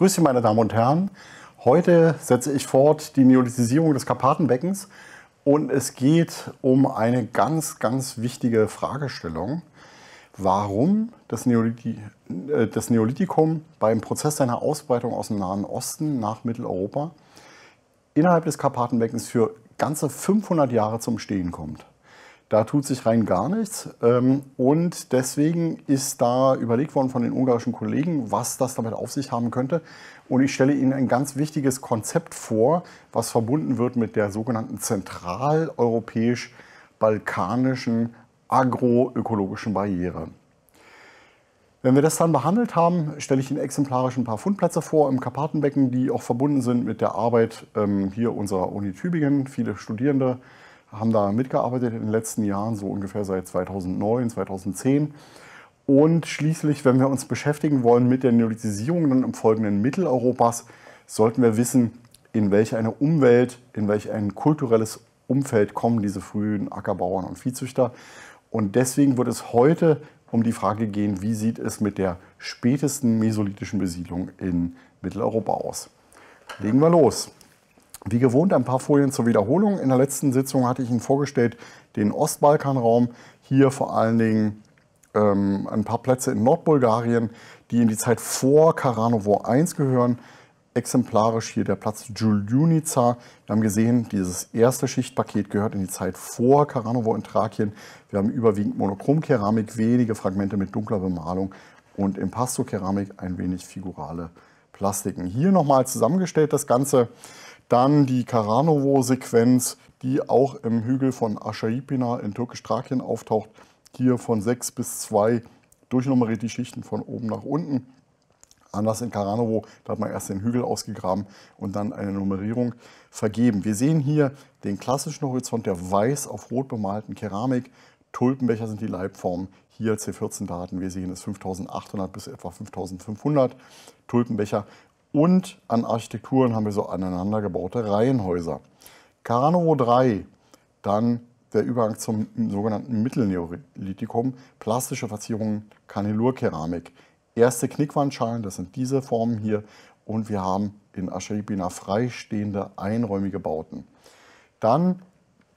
Grüße, meine Damen und Herren. Heute setze ich fort die Neolithisierung des Karpatenbeckens und es geht um eine ganz, ganz wichtige Fragestellung, warum das, Neolith äh, das Neolithikum beim Prozess seiner Ausbreitung aus dem Nahen Osten nach Mitteleuropa innerhalb des Karpatenbeckens für ganze 500 Jahre zum Stehen kommt. Da tut sich rein gar nichts. Ähm, und deswegen ist da überlegt worden von den ungarischen Kollegen, was das damit auf sich haben könnte. Und ich stelle Ihnen ein ganz wichtiges Konzept vor, was verbunden wird mit der sogenannten zentraleuropäisch-balkanischen agroökologischen Barriere. Wenn wir das dann behandelt haben, stelle ich Ihnen exemplarisch ein paar Fundplätze vor im Karpatenbecken, die auch verbunden sind mit der Arbeit ähm, hier unserer Uni Tübingen. Viele Studierende haben da mitgearbeitet in den letzten Jahren, so ungefähr seit 2009, 2010. Und schließlich, wenn wir uns beschäftigen wollen mit der Neolithisierung dann im folgenden Mitteleuropas, sollten wir wissen, in welche eine Umwelt, in welch ein kulturelles Umfeld kommen diese frühen Ackerbauern und Viehzüchter. Und deswegen wird es heute um die Frage gehen, wie sieht es mit der spätesten mesolithischen Besiedlung in Mitteleuropa aus. Legen wir los. Wie gewohnt ein paar Folien zur Wiederholung. In der letzten Sitzung hatte ich Ihnen vorgestellt den Ostbalkanraum, hier vor allen Dingen ähm, ein paar Plätze in Nordbulgarien, die in die Zeit vor Karanovo I gehören. Exemplarisch hier der Platz Juljunica. Wir haben gesehen, dieses erste Schichtpaket gehört in die Zeit vor Karanovo in Thrakien. Wir haben überwiegend Monochromkeramik, wenige Fragmente mit dunkler Bemalung und Impasto-Keramik ein wenig figurale Plastiken. Hier nochmal zusammengestellt das Ganze. Dann die Karanovo-Sequenz, die auch im Hügel von Aschaipina in Türkisch-Thrakien auftaucht. Hier von 6 bis 2 durchnummeriert die Schichten von oben nach unten. Anders in Karanovo, da hat man erst den Hügel ausgegraben und dann eine Nummerierung vergeben. Wir sehen hier den klassischen Horizont der weiß auf rot bemalten Keramik. Tulpenbecher sind die Leibformen. Hier C14-Daten, wir sehen es 5800 bis etwa 5500 Tulpenbecher. Und an Architekturen haben wir so aneinander gebaute Reihenhäuser. Kano 3, dann der Übergang zum sogenannten Mittelneolithikum, plastische Verzierungen, Kanelurkeramik, erste Knickwandschalen, das sind diese Formen hier, und wir haben in Aschebina freistehende einräumige Bauten. Dann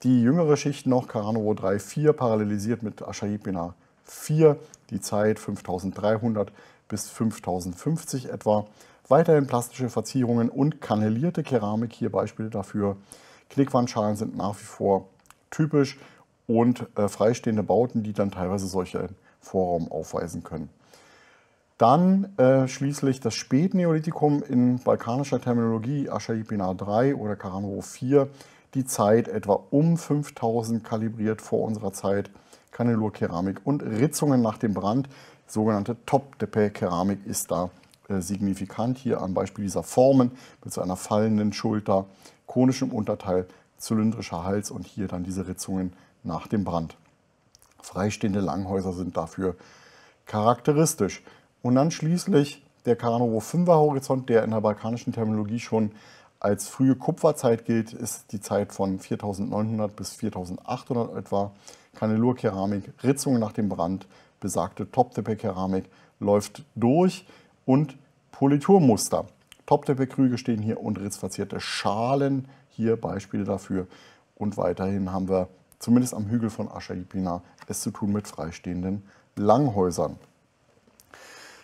die jüngere Schicht noch, Karanovo 3, 4, parallelisiert mit Aschebina 4, die Zeit 5300 bis 5050 etwa weiterhin plastische Verzierungen und kannelierte Keramik. Hier Beispiele dafür. Klickwandschalen sind nach wie vor typisch und äh, freistehende Bauten, die dann teilweise solche Vorraum aufweisen können. Dann äh, schließlich das Spätneolithikum in balkanischer Terminologie, Aschaipina 3 oder Karanro 4, die Zeit etwa um 5000 kalibriert vor unserer Zeit, Kanelurkeramik und Ritzungen nach dem Brand, sogenannte Top-Depe-Keramik ist da äh, signifikant hier am Beispiel dieser Formen mit so einer fallenden Schulter, konischem Unterteil, zylindrischer Hals und hier dann diese Ritzungen nach dem Brand. Freistehende Langhäuser sind dafür charakteristisch. Und dann schließlich der Caranovo 5er Horizont, der in der balkanischen Terminologie schon als frühe Kupferzeit gilt, ist die Zeit von 4900 bis 4800 etwa. Kanelurkeramik, Ritzungen nach dem Brand, besagte top Toptepe-Keramik läuft durch und Politurmuster. Top-Tippe-Krüge stehen hier und ritzverzierte Schalen, hier Beispiele dafür. Und weiterhin haben wir zumindest am Hügel von Aschaipina es zu tun mit freistehenden Langhäusern.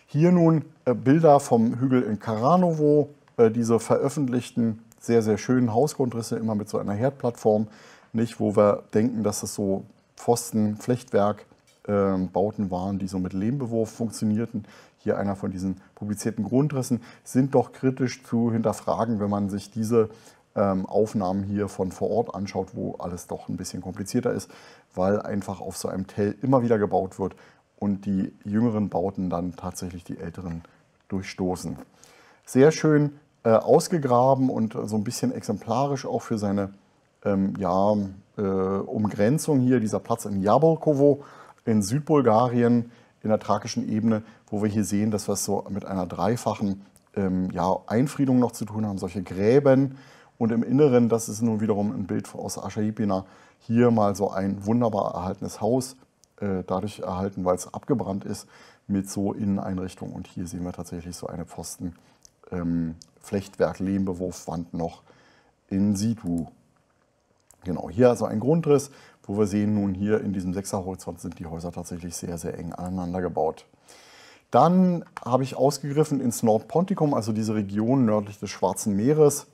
Hier nun äh, Bilder vom Hügel in Karanovo, äh, diese veröffentlichten sehr, sehr schönen Hausgrundrisse, immer mit so einer Herdplattform, nicht, wo wir denken, dass es so Pfosten, Flechtwerk, ähm, Bauten waren, die so mit Lehmbewurf funktionierten hier einer von diesen publizierten Grundrissen, sind doch kritisch zu hinterfragen, wenn man sich diese ähm, Aufnahmen hier von vor Ort anschaut, wo alles doch ein bisschen komplizierter ist, weil einfach auf so einem Tell immer wieder gebaut wird und die jüngeren Bauten dann tatsächlich die älteren durchstoßen. Sehr schön äh, ausgegraben und so ein bisschen exemplarisch auch für seine ähm, ja, äh, Umgrenzung hier, dieser Platz in Jabolkovo in Südbulgarien, in der thrakischen Ebene, wo wir hier sehen, dass wir es so mit einer dreifachen ähm, ja, Einfriedung noch zu tun haben, solche Gräben. Und im Inneren, das ist nun wiederum ein Bild aus Aschaippina, hier mal so ein wunderbar erhaltenes Haus, äh, dadurch erhalten, weil es abgebrannt ist, mit so Inneneinrichtungen. Und hier sehen wir tatsächlich so eine Pfosten, ähm, Flechtwerk, Lehmbewurfwand noch in situ. Genau, hier also ein Grundriss, wo wir sehen nun hier in diesem Sechserhorizont sind die Häuser tatsächlich sehr, sehr eng aneinander gebaut. Dann habe ich ausgegriffen ins Nordponticum, also diese Region nördlich des Schwarzen Meeres.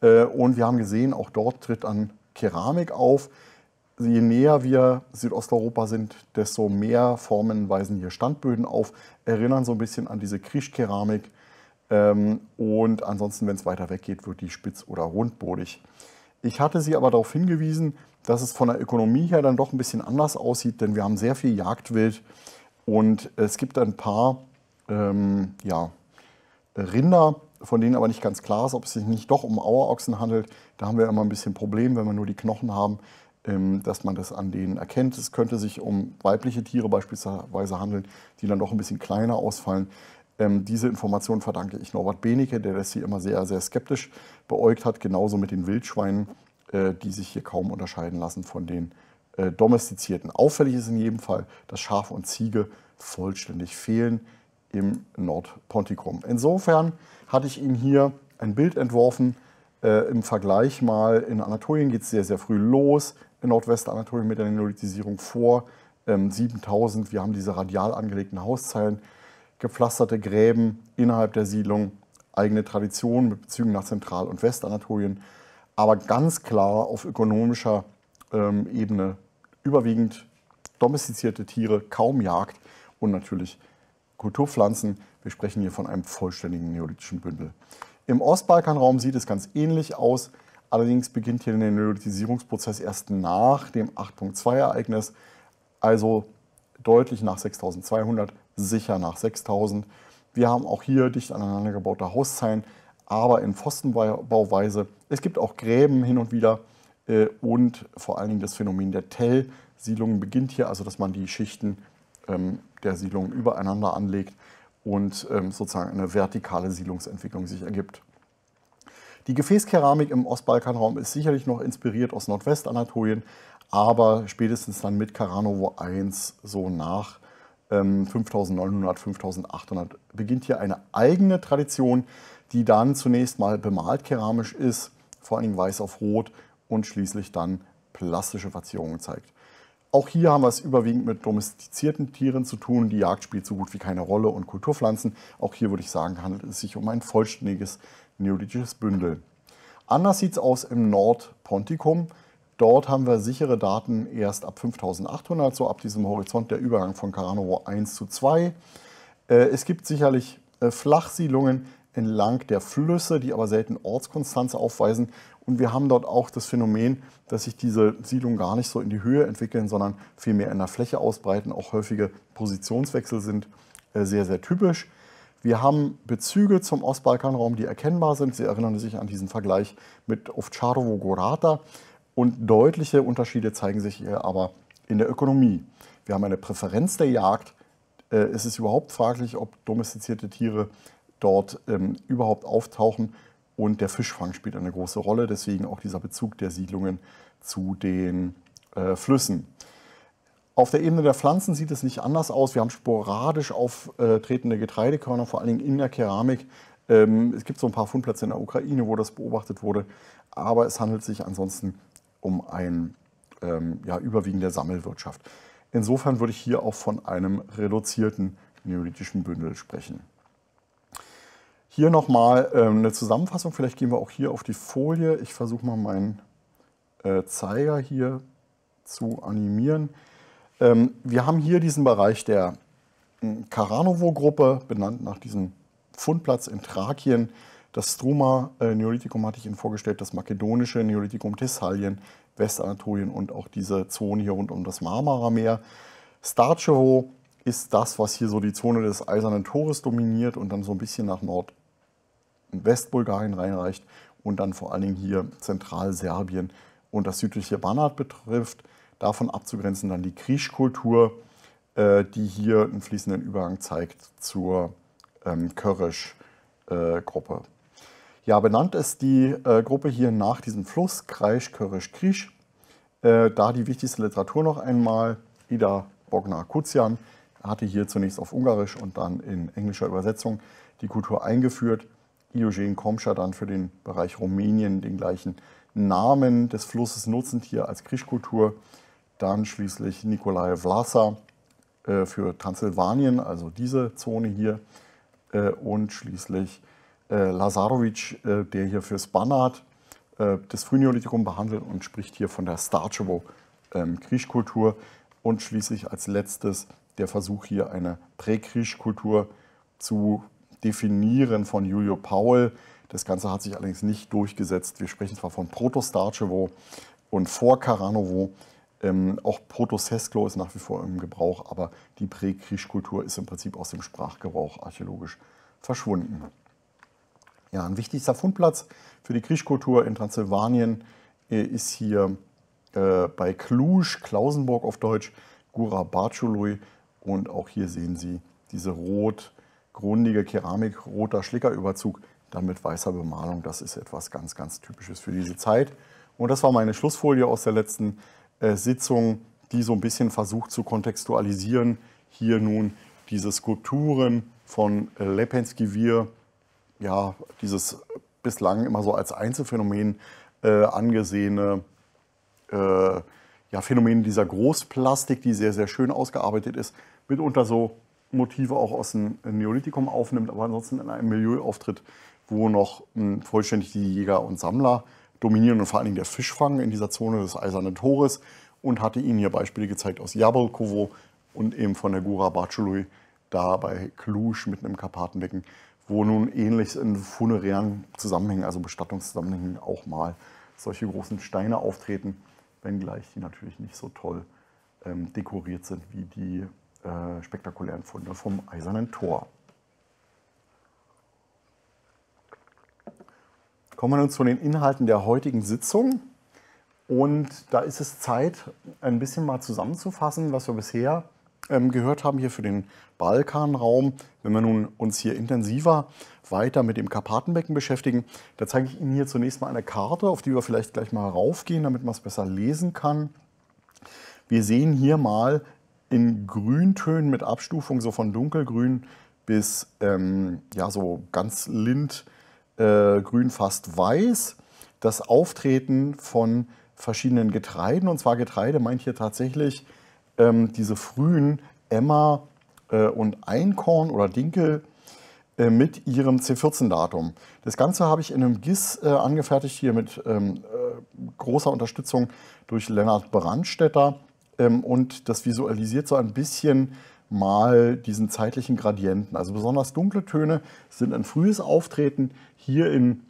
Äh, und wir haben gesehen, auch dort tritt an Keramik auf. Je näher wir Südosteuropa sind, desto mehr Formen weisen hier Standböden auf, erinnern so ein bisschen an diese Krischkeramik. Ähm, und ansonsten, wenn es weiter weggeht, wird die spitz oder rundbodig. Ich hatte Sie aber darauf hingewiesen, dass es von der Ökonomie her dann doch ein bisschen anders aussieht, denn wir haben sehr viel Jagdwild und es gibt ein paar ähm, ja, Rinder, von denen aber nicht ganz klar ist, ob es sich nicht doch um Auerochsen handelt. Da haben wir immer ein bisschen Problem, wenn wir nur die Knochen haben, ähm, dass man das an denen erkennt. Es könnte sich um weibliche Tiere beispielsweise handeln, die dann doch ein bisschen kleiner ausfallen. Ähm, diese Information verdanke ich Norbert Benecke, der das hier immer sehr, sehr skeptisch beäugt hat, genauso mit den Wildschweinen. Äh, die sich hier kaum unterscheiden lassen von den äh, domestizierten. Auffällig ist in jedem Fall, dass Schaf und Ziege vollständig fehlen im Nordpontikum. Insofern hatte ich Ihnen hier ein Bild entworfen. Äh, Im Vergleich mal in Anatolien geht es sehr, sehr früh los. In Nordwestanatolien mit der Neolithisierung vor ähm, 7000. Wir haben diese radial angelegten Hauszeilen, gepflasterte Gräben innerhalb der Siedlung, eigene Traditionen mit Bezügen nach Zentral- und Westanatolien aber ganz klar auf ökonomischer ähm, Ebene überwiegend domestizierte Tiere, kaum Jagd und natürlich Kulturpflanzen. Wir sprechen hier von einem vollständigen neolithischen Bündel. Im Ostbalkanraum sieht es ganz ähnlich aus. Allerdings beginnt hier der Neolithisierungsprozess erst nach dem 8.2-Ereignis, also deutlich nach 6200, sicher nach 6000. Wir haben auch hier dicht aneinander gebaute Hauszeilen aber in Pfostenbauweise. Es gibt auch Gräben hin und wieder äh, und vor allen Dingen das Phänomen der Tell-Siedlungen beginnt hier, also dass man die Schichten ähm, der Siedlungen übereinander anlegt und ähm, sozusagen eine vertikale Siedlungsentwicklung sich ergibt. Die Gefäßkeramik im Ostbalkanraum ist sicherlich noch inspiriert aus Nordwestanatolien, aber spätestens dann mit Karanovo I so nach ähm, 5900, 5800 beginnt hier eine eigene Tradition, die dann zunächst mal bemalt keramisch ist, vor allem weiß auf rot und schließlich dann plastische Verzierungen zeigt. Auch hier haben wir es überwiegend mit domestizierten Tieren zu tun. Die Jagd spielt so gut wie keine Rolle und Kulturpflanzen. Auch hier würde ich sagen, handelt es sich um ein vollständiges neolithisches Bündel. Anders sieht es aus im Nordpontikum. Dort haben wir sichere Daten erst ab 5800, so ab diesem Horizont der Übergang von Caranovo 1 zu 2. Äh, es gibt sicherlich äh, Flachsiedlungen, entlang der Flüsse, die aber selten Ortskonstanz aufweisen. Und wir haben dort auch das Phänomen, dass sich diese Siedlungen gar nicht so in die Höhe entwickeln, sondern vielmehr in der Fläche ausbreiten. Auch häufige Positionswechsel sind äh, sehr, sehr typisch. Wir haben Bezüge zum Ostbalkanraum, die erkennbar sind. Sie erinnern sich an diesen Vergleich mit Ovčarovo Gorata. Und deutliche Unterschiede zeigen sich hier aber in der Ökonomie. Wir haben eine Präferenz der Jagd. Äh, es ist überhaupt fraglich, ob domestizierte Tiere dort ähm, überhaupt auftauchen. Und der Fischfang spielt eine große Rolle, deswegen auch dieser Bezug der Siedlungen zu den äh, Flüssen. Auf der Ebene der Pflanzen sieht es nicht anders aus. Wir haben sporadisch auftretende Getreidekörner, vor allen Dingen in der Keramik. Ähm, es gibt so ein paar Fundplätze in der Ukraine, wo das beobachtet wurde. Aber es handelt sich ansonsten um ein ähm, ja, überwiegende Sammelwirtschaft. Insofern würde ich hier auch von einem reduzierten neolithischen Bündel sprechen. Hier nochmal ähm, eine Zusammenfassung. Vielleicht gehen wir auch hier auf die Folie. Ich versuche mal meinen äh, Zeiger hier zu animieren. Ähm, wir haben hier diesen Bereich der hm, Karanovo-Gruppe, benannt nach diesem Fundplatz in Thrakien. Das Struma äh, Neolithikum hatte ich Ihnen vorgestellt, das makedonische Neolithikum Thessalien, Westanatolien und auch diese Zone hier rund um das Marmara-Meer. Starchevo ist das, was hier so die Zone des Eisernen Tores dominiert und dann so ein bisschen nach Nord Westbulgarien reinreicht und dann vor allen Dingen hier Zentralserbien und das südliche Banat betrifft. Davon abzugrenzen dann die Krisch-Kultur, äh, die hier einen fließenden Übergang zeigt zur ähm, körisch gruppe ja, benannt ist die äh, Gruppe hier nach diesem Fluss, Kreisch, Körisch, Kriech. Äh, da die wichtigste Literatur noch einmal, Ida Bogner Kuzian hatte hier zunächst auf Ungarisch und dann in englischer Übersetzung die Kultur eingeführt. Eugene Komscher dann für den Bereich Rumänien den gleichen Namen des Flusses nutzend, hier als Krischkultur. Dann schließlich Nikolai Vlasa äh, für Transsilvanien, also diese Zone hier. Äh, und schließlich äh, Lazarovic, äh, der hier für fürs Banat äh, das Frühneolithikum behandelt und spricht hier von der Starchevo-Krischkultur. Ähm, und schließlich als letztes der Versuch hier eine Prä-Krischkultur zu Definieren von Julio Paul. Das Ganze hat sich allerdings nicht durchgesetzt. Wir sprechen zwar von Protostarchevo und vor Karanovo. Ähm, auch Protosesklo ist nach wie vor im Gebrauch, aber die Präkriegskultur ist im Prinzip aus dem Sprachgebrauch archäologisch verschwunden. Ja, ein wichtigster Fundplatz für die Kriegskultur in Transsilvanien äh, ist hier äh, bei Cluj, Klausenburg auf Deutsch, Gura Bartschului. Und auch hier sehen Sie diese rot grundige Keramik, roter Schlickerüberzug, dann mit weißer Bemalung. Das ist etwas ganz, ganz Typisches für diese Zeit. Und das war meine Schlussfolie aus der letzten äh, Sitzung, die so ein bisschen versucht zu kontextualisieren. Hier nun diese Skulpturen von äh, Lepenskivir, ja, dieses bislang immer so als Einzelfenomen äh, angesehene äh, ja, Phänomen dieser Großplastik, die sehr, sehr schön ausgearbeitet ist, mitunter so Motive auch aus dem äh, Neolithikum aufnimmt, aber ansonsten in einem Milieu auftritt, wo noch mh, hm, vollständig die Jäger und Sammler dominieren und vor allen Dingen der Fischfang in dieser Zone des Eisernen Tores und hatte Ihnen hier Beispiele gezeigt aus Jablkovo und eben von der Gura Bacului da bei Klusch mitten im Karpatenbecken, wo nun ähnlich in funerären Zusammenhängen, also Bestattungszusammenhängen auch mal solche großen Steine auftreten, wenngleich die natürlich nicht so toll ähm, dekoriert sind wie die äh, spektakulären Funde vom Eisernen Tor. Kommen wir nun zu den Inhalten der heutigen Sitzung. Und da ist es Zeit, ein bisschen mal zusammenzufassen, was wir bisher ähm, gehört haben hier für den Balkanraum. Wenn wir nun uns hier intensiver weiter mit dem Karpatenbecken beschäftigen, da zeige ich Ihnen hier zunächst mal eine Karte, auf die wir vielleicht gleich mal raufgehen, damit man es besser lesen kann. Wir sehen hier mal in Grüntönen mit Abstufung, so von dunkelgrün bis ähm, ja, so ganz lindgrün, äh, fast weiß, das Auftreten von verschiedenen Getreiden. Und zwar Getreide meint hier tatsächlich ähm, diese frühen Emma äh, und Einkorn oder Dinkel äh, mit ihrem C14-Datum. Das Ganze habe ich in einem GIS äh, angefertigt, hier mit ähm, äh, großer Unterstützung durch Lennart Brandstetter. Ähm, und das visualisiert so ein bisschen mal diesen zeitlichen Gradienten. Also besonders dunkle Töne sind ein frühes Auftreten hier in,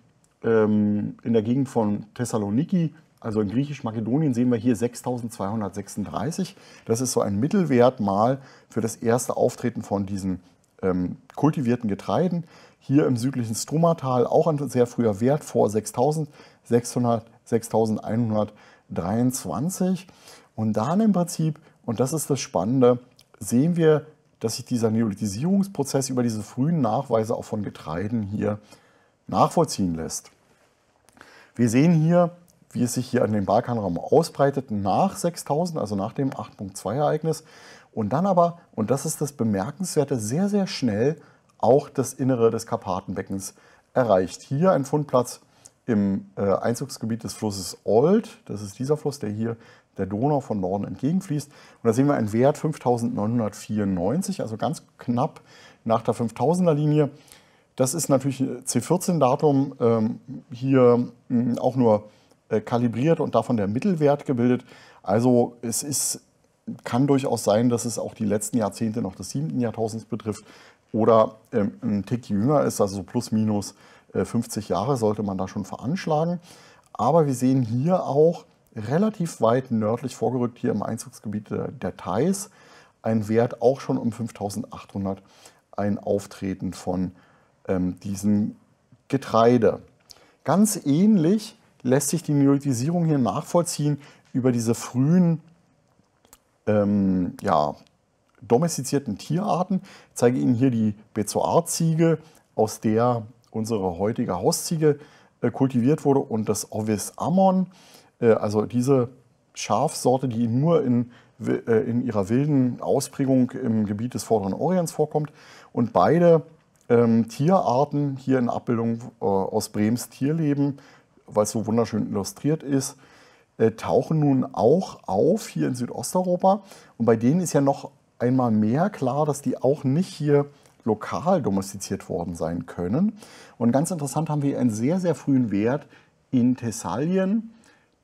ähm, in der Gegend von Thessaloniki, also in Griechisch-Makedonien sehen wir hier 6236. Das ist so ein Mittelwert mal für das erste Auftreten von diesen ähm, kultivierten Getreiden. Hier im südlichen Strumatal auch ein sehr früher Wert vor 6600, 6123. Und dann im Prinzip, und das ist das Spannende, sehen wir, dass sich dieser Neolithisierungsprozess über diese frühen Nachweise auch von Getreiden hier nachvollziehen lässt. Wir sehen hier, wie es sich hier an dem Balkanraum ausbreitet nach 6000, also nach dem 8.2-Ereignis. Und dann aber, und das ist das Bemerkenswerte, sehr, sehr schnell auch das Innere des Karpatenbeckens erreicht. Hier ein Fundplatz im äh, Einzugsgebiet des Flusses Old, das ist dieser Fluss, der hier der Donau von Norden entgegenfließt. Und da sehen wir einen Wert 5994, also ganz knapp nach der 5000er Linie. Das ist natürlich äh, C14-Datum, ähm, hier mh, hm, auch nur äh, kalibriert und davon der Mittelwert gebildet. Also es ist, kann durchaus sein, dass es auch die letzten Jahrzehnte noch des siebten Jahrtausends betrifft oder ähm, ein Tick jünger ist, also so plus minus äh, 50 Jahre sollte man da schon veranschlagen. Aber wir sehen hier auch, relativ weit nördlich vorgerückt, hier im Einzugsgebiet äh, der Thais, ein Wert auch schon um 5800, ein Auftreten von ähm, diesem Getreide. Ganz ähnlich lässt sich die Neolithisierung hier nachvollziehen über diese frühen ähm, ja, domestizierten Tierarten. Ich zeige Ihnen hier die Bezoar-Ziege, aus der unsere heutige Hausziege äh, kultiviert wurde und das Ovis Ammon. Äh, also diese Schafsorte, die nur in, äh, in ihrer wilden Ausprägung im Gebiet des Vorderen Orients vorkommt. Und beide ähm, Tierarten hier in Abbildung äh, aus Brems Tierleben, weil es so wunderschön illustriert ist, äh, tauchen nun auch auf hier in Südosteuropa. Und bei denen ist ja noch einmal mehr klar, dass die auch nicht hier lokal domestiziert worden sein können. Und ganz interessant haben wir einen sehr, sehr frühen Wert in Thessalien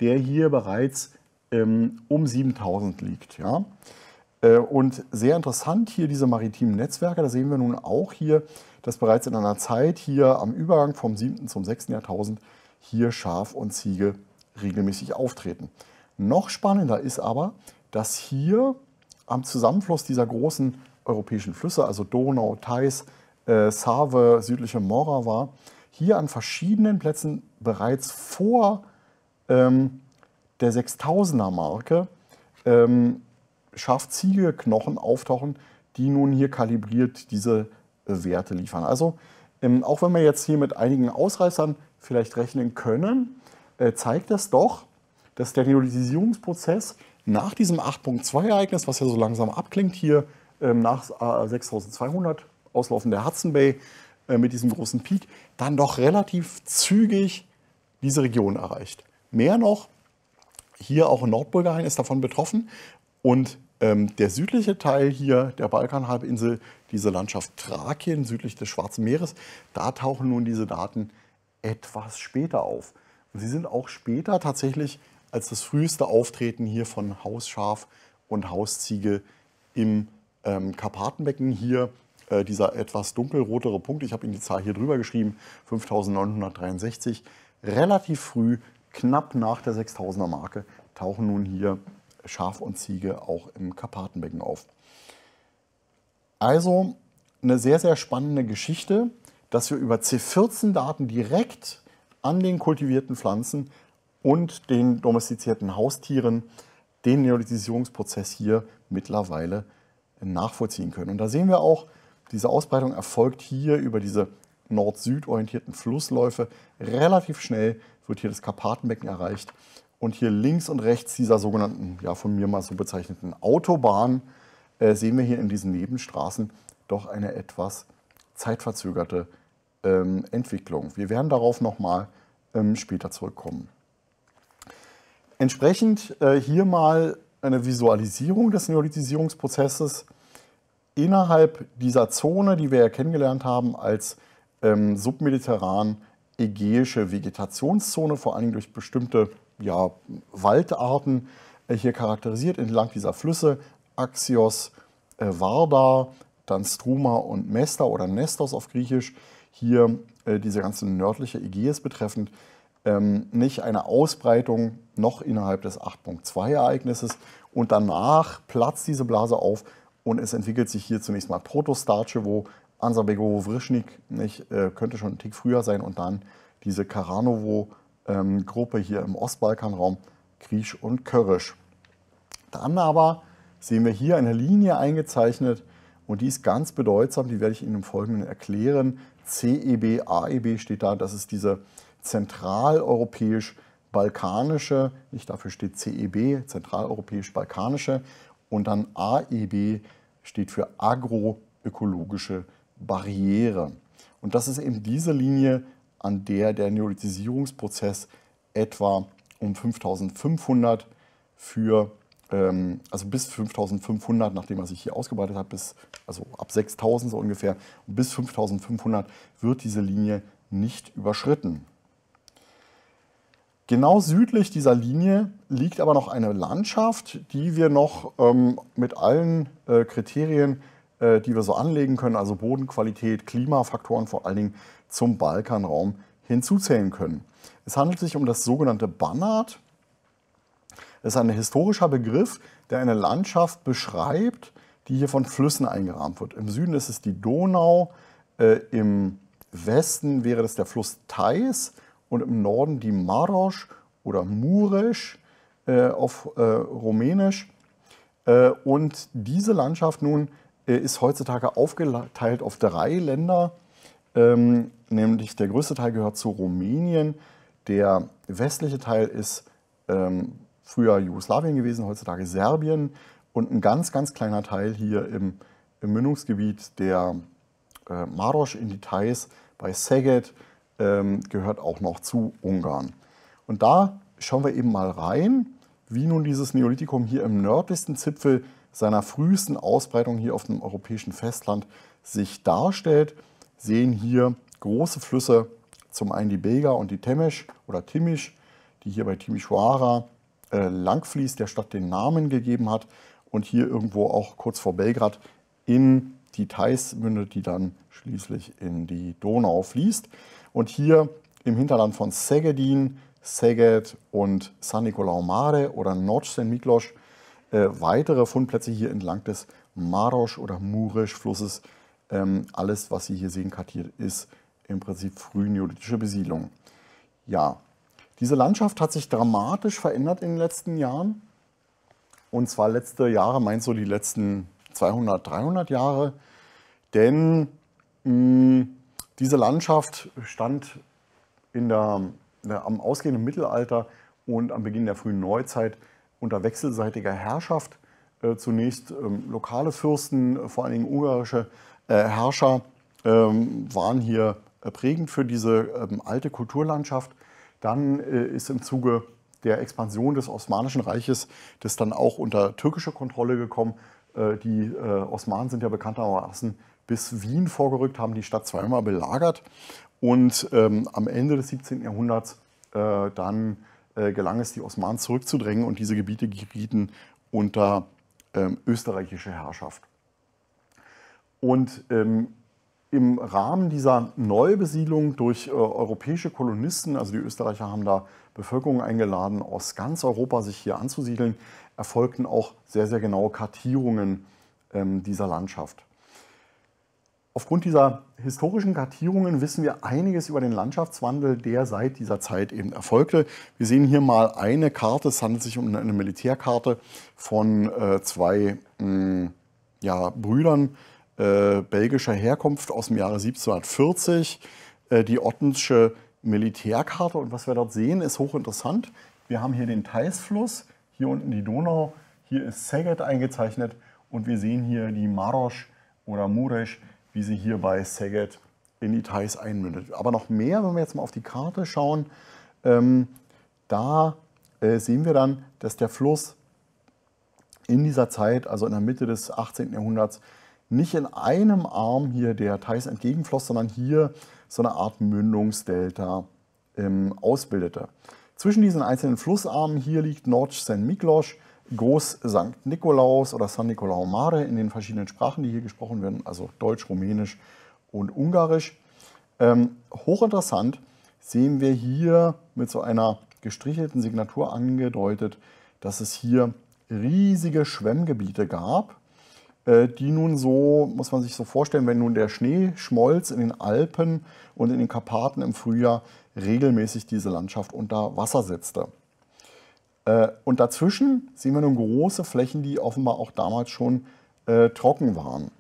der hier bereits ähm, um 7000 liegt. Ja? Äh, und sehr interessant hier diese maritimen Netzwerke, da sehen wir nun auch hier, dass bereits in einer Zeit hier am Übergang vom 7. zum 6. Jahrtausend hier Schaf und Ziege regelmäßig auftreten. Noch spannender ist aber, dass hier am Zusammenfluss dieser großen europäischen Flüsse, also Donau, Theiß, äh, Save, südliche Mora war, hier an verschiedenen Plätzen bereits vor ähm, der 6000er Marke ähm, Schafziegelknochen auftauchen, die nun hier kalibriert diese äh, Werte liefern. Also ähm, auch wenn wir jetzt hier mit einigen Ausreißern vielleicht rechnen können, äh, zeigt das doch, dass der Realisierungsprozess nach diesem 8.2-Ereignis, was ja so langsam abklingt hier, ähm, nach äh, 6200 Auslaufen der Hudson Bay äh, mit diesem großen Peak, dann doch relativ zügig diese Region erreicht. Mehr noch, hier auch in Nordbulgarien ist davon betroffen und ähm, der südliche Teil hier der Balkanhalbinsel, diese Landschaft Thrakien südlich des Schwarzen Meeres, da tauchen nun diese Daten etwas später auf. Und sie sind auch später tatsächlich als das früheste Auftreten hier von Hausschaf und Hausziege im ähm, Karpatenbecken hier. Äh, dieser etwas dunkelrotere Punkt, ich habe Ihnen die Zahl hier drüber geschrieben, 5963, relativ früh Knapp nach der 6000er Marke tauchen nun hier Schaf und Ziege auch im Karpatenbecken auf. Also eine sehr, sehr spannende Geschichte, dass wir über C14-Daten direkt an den kultivierten Pflanzen und den domestizierten Haustieren den Neolithisierungsprozess hier mittlerweile nachvollziehen können. Und da sehen wir auch, diese Ausbreitung erfolgt hier über diese nord-süd orientierten Flussläufe relativ schnell wird hier das Karpatenbecken erreicht. Und hier links und rechts dieser sogenannten, ja von mir mal so bezeichneten Autobahn, äh, sehen wir hier in diesen Nebenstraßen doch eine etwas zeitverzögerte ähm, Entwicklung. Wir werden darauf nochmal ähm, später zurückkommen. Entsprechend äh, hier mal eine Visualisierung des Neolithisierungsprozesses innerhalb dieser Zone, die wir ja kennengelernt haben als ähm, submediterran ägäische Vegetationszone, vor allem durch bestimmte ja, Waldarten äh, hier charakterisiert entlang dieser Flüsse Axios, äh, Varda, dann Struma und Mesta oder Nestos auf Griechisch. Hier äh, diese ganze nördliche Ägäis betreffend ähm, nicht eine Ausbreitung noch innerhalb des 8.2-Ereignisses und danach platzt diese Blase auf und es entwickelt sich hier zunächst mal Protostarche, wo Ansa Begovo Vrischnik nicht, äh, könnte schon ein Tick früher sein und dann diese Karanovo-Gruppe ähm, hier im Ostbalkanraum, Griesch und Körisch. Dann aber sehen wir hier eine Linie eingezeichnet und die ist ganz bedeutsam, die werde ich Ihnen im Folgenden erklären. CEB, AEB steht da, das ist diese zentraleuropäisch-balkanische, nicht dafür steht CEB, zentraleuropäisch-balkanische und dann AEB steht für agroökologische Barriere. Und das ist eben diese Linie, an der der Neolithisierungsprozess etwa um 5500 für, ähm, also bis 5500, nachdem er sich hier ausgebreitet hat, bis, also ab 6000 so ungefähr, bis 5500 wird diese Linie nicht überschritten. Genau südlich dieser Linie liegt aber noch eine Landschaft, die wir noch ähm, mit allen äh, Kriterien äh, die wir so anlegen können, also Bodenqualität, Klimafaktoren vor allen Dingen zum Balkanraum hinzuzählen können. Es handelt sich um das sogenannte Bannard. Das ist ein historischer Begriff, der eine Landschaft beschreibt, die hier von Flüssen eingerahmt wird. Im Süden ist es die Donau, äh, im Westen wäre das der Fluss Theis und im Norden die Marosch oder Muresch äh, auf äh, Rumänisch. Äh, und diese Landschaft nun äh, ist heutzutage aufgeteilt auf drei Länder, ähm, nämlich der größte Teil gehört zu Rumänien, der westliche Teil ist ähm, früher Jugoslawien gewesen, heutzutage Serbien und ein ganz, ganz kleiner Teil hier im, im Mündungsgebiet der äh, Maros in Details bei Szeged ähm, gehört auch noch zu Ungarn. Und da schauen wir eben mal rein, wie nun dieses Neolithikum hier im nördlichsten Zipfel seiner frühesten Ausbreitung hier auf dem europäischen Festland sich darstellt, sehen hier große Flüsse, zum einen die Bega und die Temesch oder Timisch, die hier bei Timișoara äh, langfließt, der Stadt den Namen gegeben hat und hier irgendwo auch kurz vor Belgrad in die Theiß mündet, die dann schließlich in die Donau fließt. Und hier im Hinterland von Segedin, Seged und San Nicolau Mare oder Notch St. Miklos äh, weitere Fundplätze hier entlang des Marosch oder murisch flusses Ähm, alles, was Sie hier sehen, kartiert, ist im Prinzip frühneolithische Besiedlung. Ja, diese Landschaft hat sich dramatisch verändert in den letzten Jahren. Und zwar letzte Jahre, meinst du die letzten 200, 300 Jahre? Denn mh, diese Landschaft stand in der, der, am ausgehenden Mittelalter und am Beginn der frühen Neuzeit unter wechselseitiger Herrschaft äh, zunächst ähm, lokale Fürsten, vor allen Dingen ungarische äh, Herrscher, ähm, waren hier äh, prägend für diese ähm, alte Kulturlandschaft. Dann ist im Zuge der Expansion des Osmanischen Reiches das dann auch unter türkische Kontrolle gekommen. die Osmanen sind ja bekanntermaßen bis Wien vorgerückt, haben die Stadt zweimal belagert und am Ende des 17. Jahrhunderts dann äh, gelang es, die Osmanen zurückzudrängen und diese Gebiete gerieten unter ähm, österreichische Herrschaft. Und ähm, im Rahmen dieser Neubesiedlung durch äh, europäische Kolonisten, also die Österreicher haben da Bevölkerung eingeladen, aus ganz Europa sich hier anzusiedeln, erfolgten auch sehr, sehr genaue Kartierungen ähm, dieser Landschaft. Aufgrund dieser historischen Kartierungen wissen wir einiges über den Landschaftswandel, der seit dieser Zeit eben erfolgte. Wir sehen hier mal eine Karte, es handelt sich um eine Militärkarte von äh, zwei mh, hm, ja, Brüdern äh, belgischer Herkunft aus dem Jahre 1740, äh, die Ottensche Militärkarte. Und was wir dort sehen, ist hochinteressant. Wir haben hier den Theisfluss, hier unten die Donau, hier ist Szeged eingezeichnet und wir sehen hier die Marosch oder Muresch wie sie hier bei Saget in die Thais einmündet. Aber noch mehr, wenn wir jetzt mal auf die Karte schauen, ähm, da äh, sehen wir dann, dass der Fluss in dieser Zeit, also in der Mitte des 18. Jahrhunderts, nicht in einem Arm hier der Thais entgegenfloss, sondern hier so eine Art Mündungsdelta ähm, ausbildete. Zwischen diesen einzelnen Flussarmen hier liegt Nordsch St. Miklosch, Groß Sankt Nikolaus oder San Nicolao Mare in den verschiedenen Sprachen, die hier gesprochen werden, also Deutsch, Rumänisch und Ungarisch. Ähm, hochinteressant sehen wir hier mit so einer gestrichelten Signatur angedeutet, dass es hier riesige Schwemmgebiete gab, äh, die nun so, muss man sich so vorstellen, wenn nun der Schnee schmolz in den Alpen und in den Karpaten im Frühjahr regelmäßig diese Landschaft unter Wasser setzte. Äh, und dazwischen sehen wir nun große Flächen, die offenbar auch damals schon äh, trocken waren.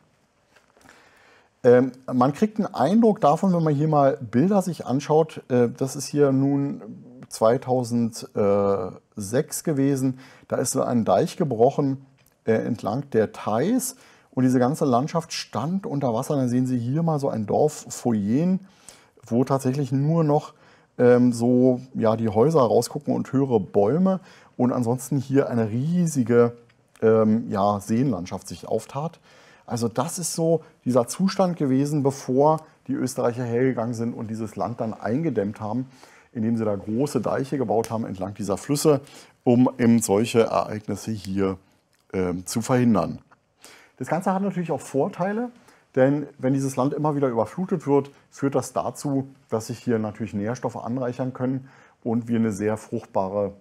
Ähm, man kriegt einen Eindruck davon, wenn man hier mal Bilder sich anschaut. Äh, das ist hier nun 2006 gewesen. Da ist so ein Deich gebrochen äh, entlang der Thais und diese ganze Landschaft stand unter Wasser. Dann sehen Sie hier mal so ein Dorf Foyen, wo tatsächlich nur noch ähm, so ja, die Häuser rausgucken und höhere Bäume und ansonsten hier eine riesige ähm, ja, Seenlandschaft sich auftat. Also das ist so dieser Zustand gewesen, bevor die Österreicher hergegangen sind und dieses Land dann eingedämmt haben, indem sie da große Deiche gebaut haben entlang dieser Flüsse, um eben solche Ereignisse hier ähm, zu verhindern. Das Ganze hat natürlich auch Vorteile. Denn wenn dieses Land immer wieder überflutet wird, führt das dazu, dass sich hier natürlich Nährstoffe anreichern können und wir eine sehr fruchtbare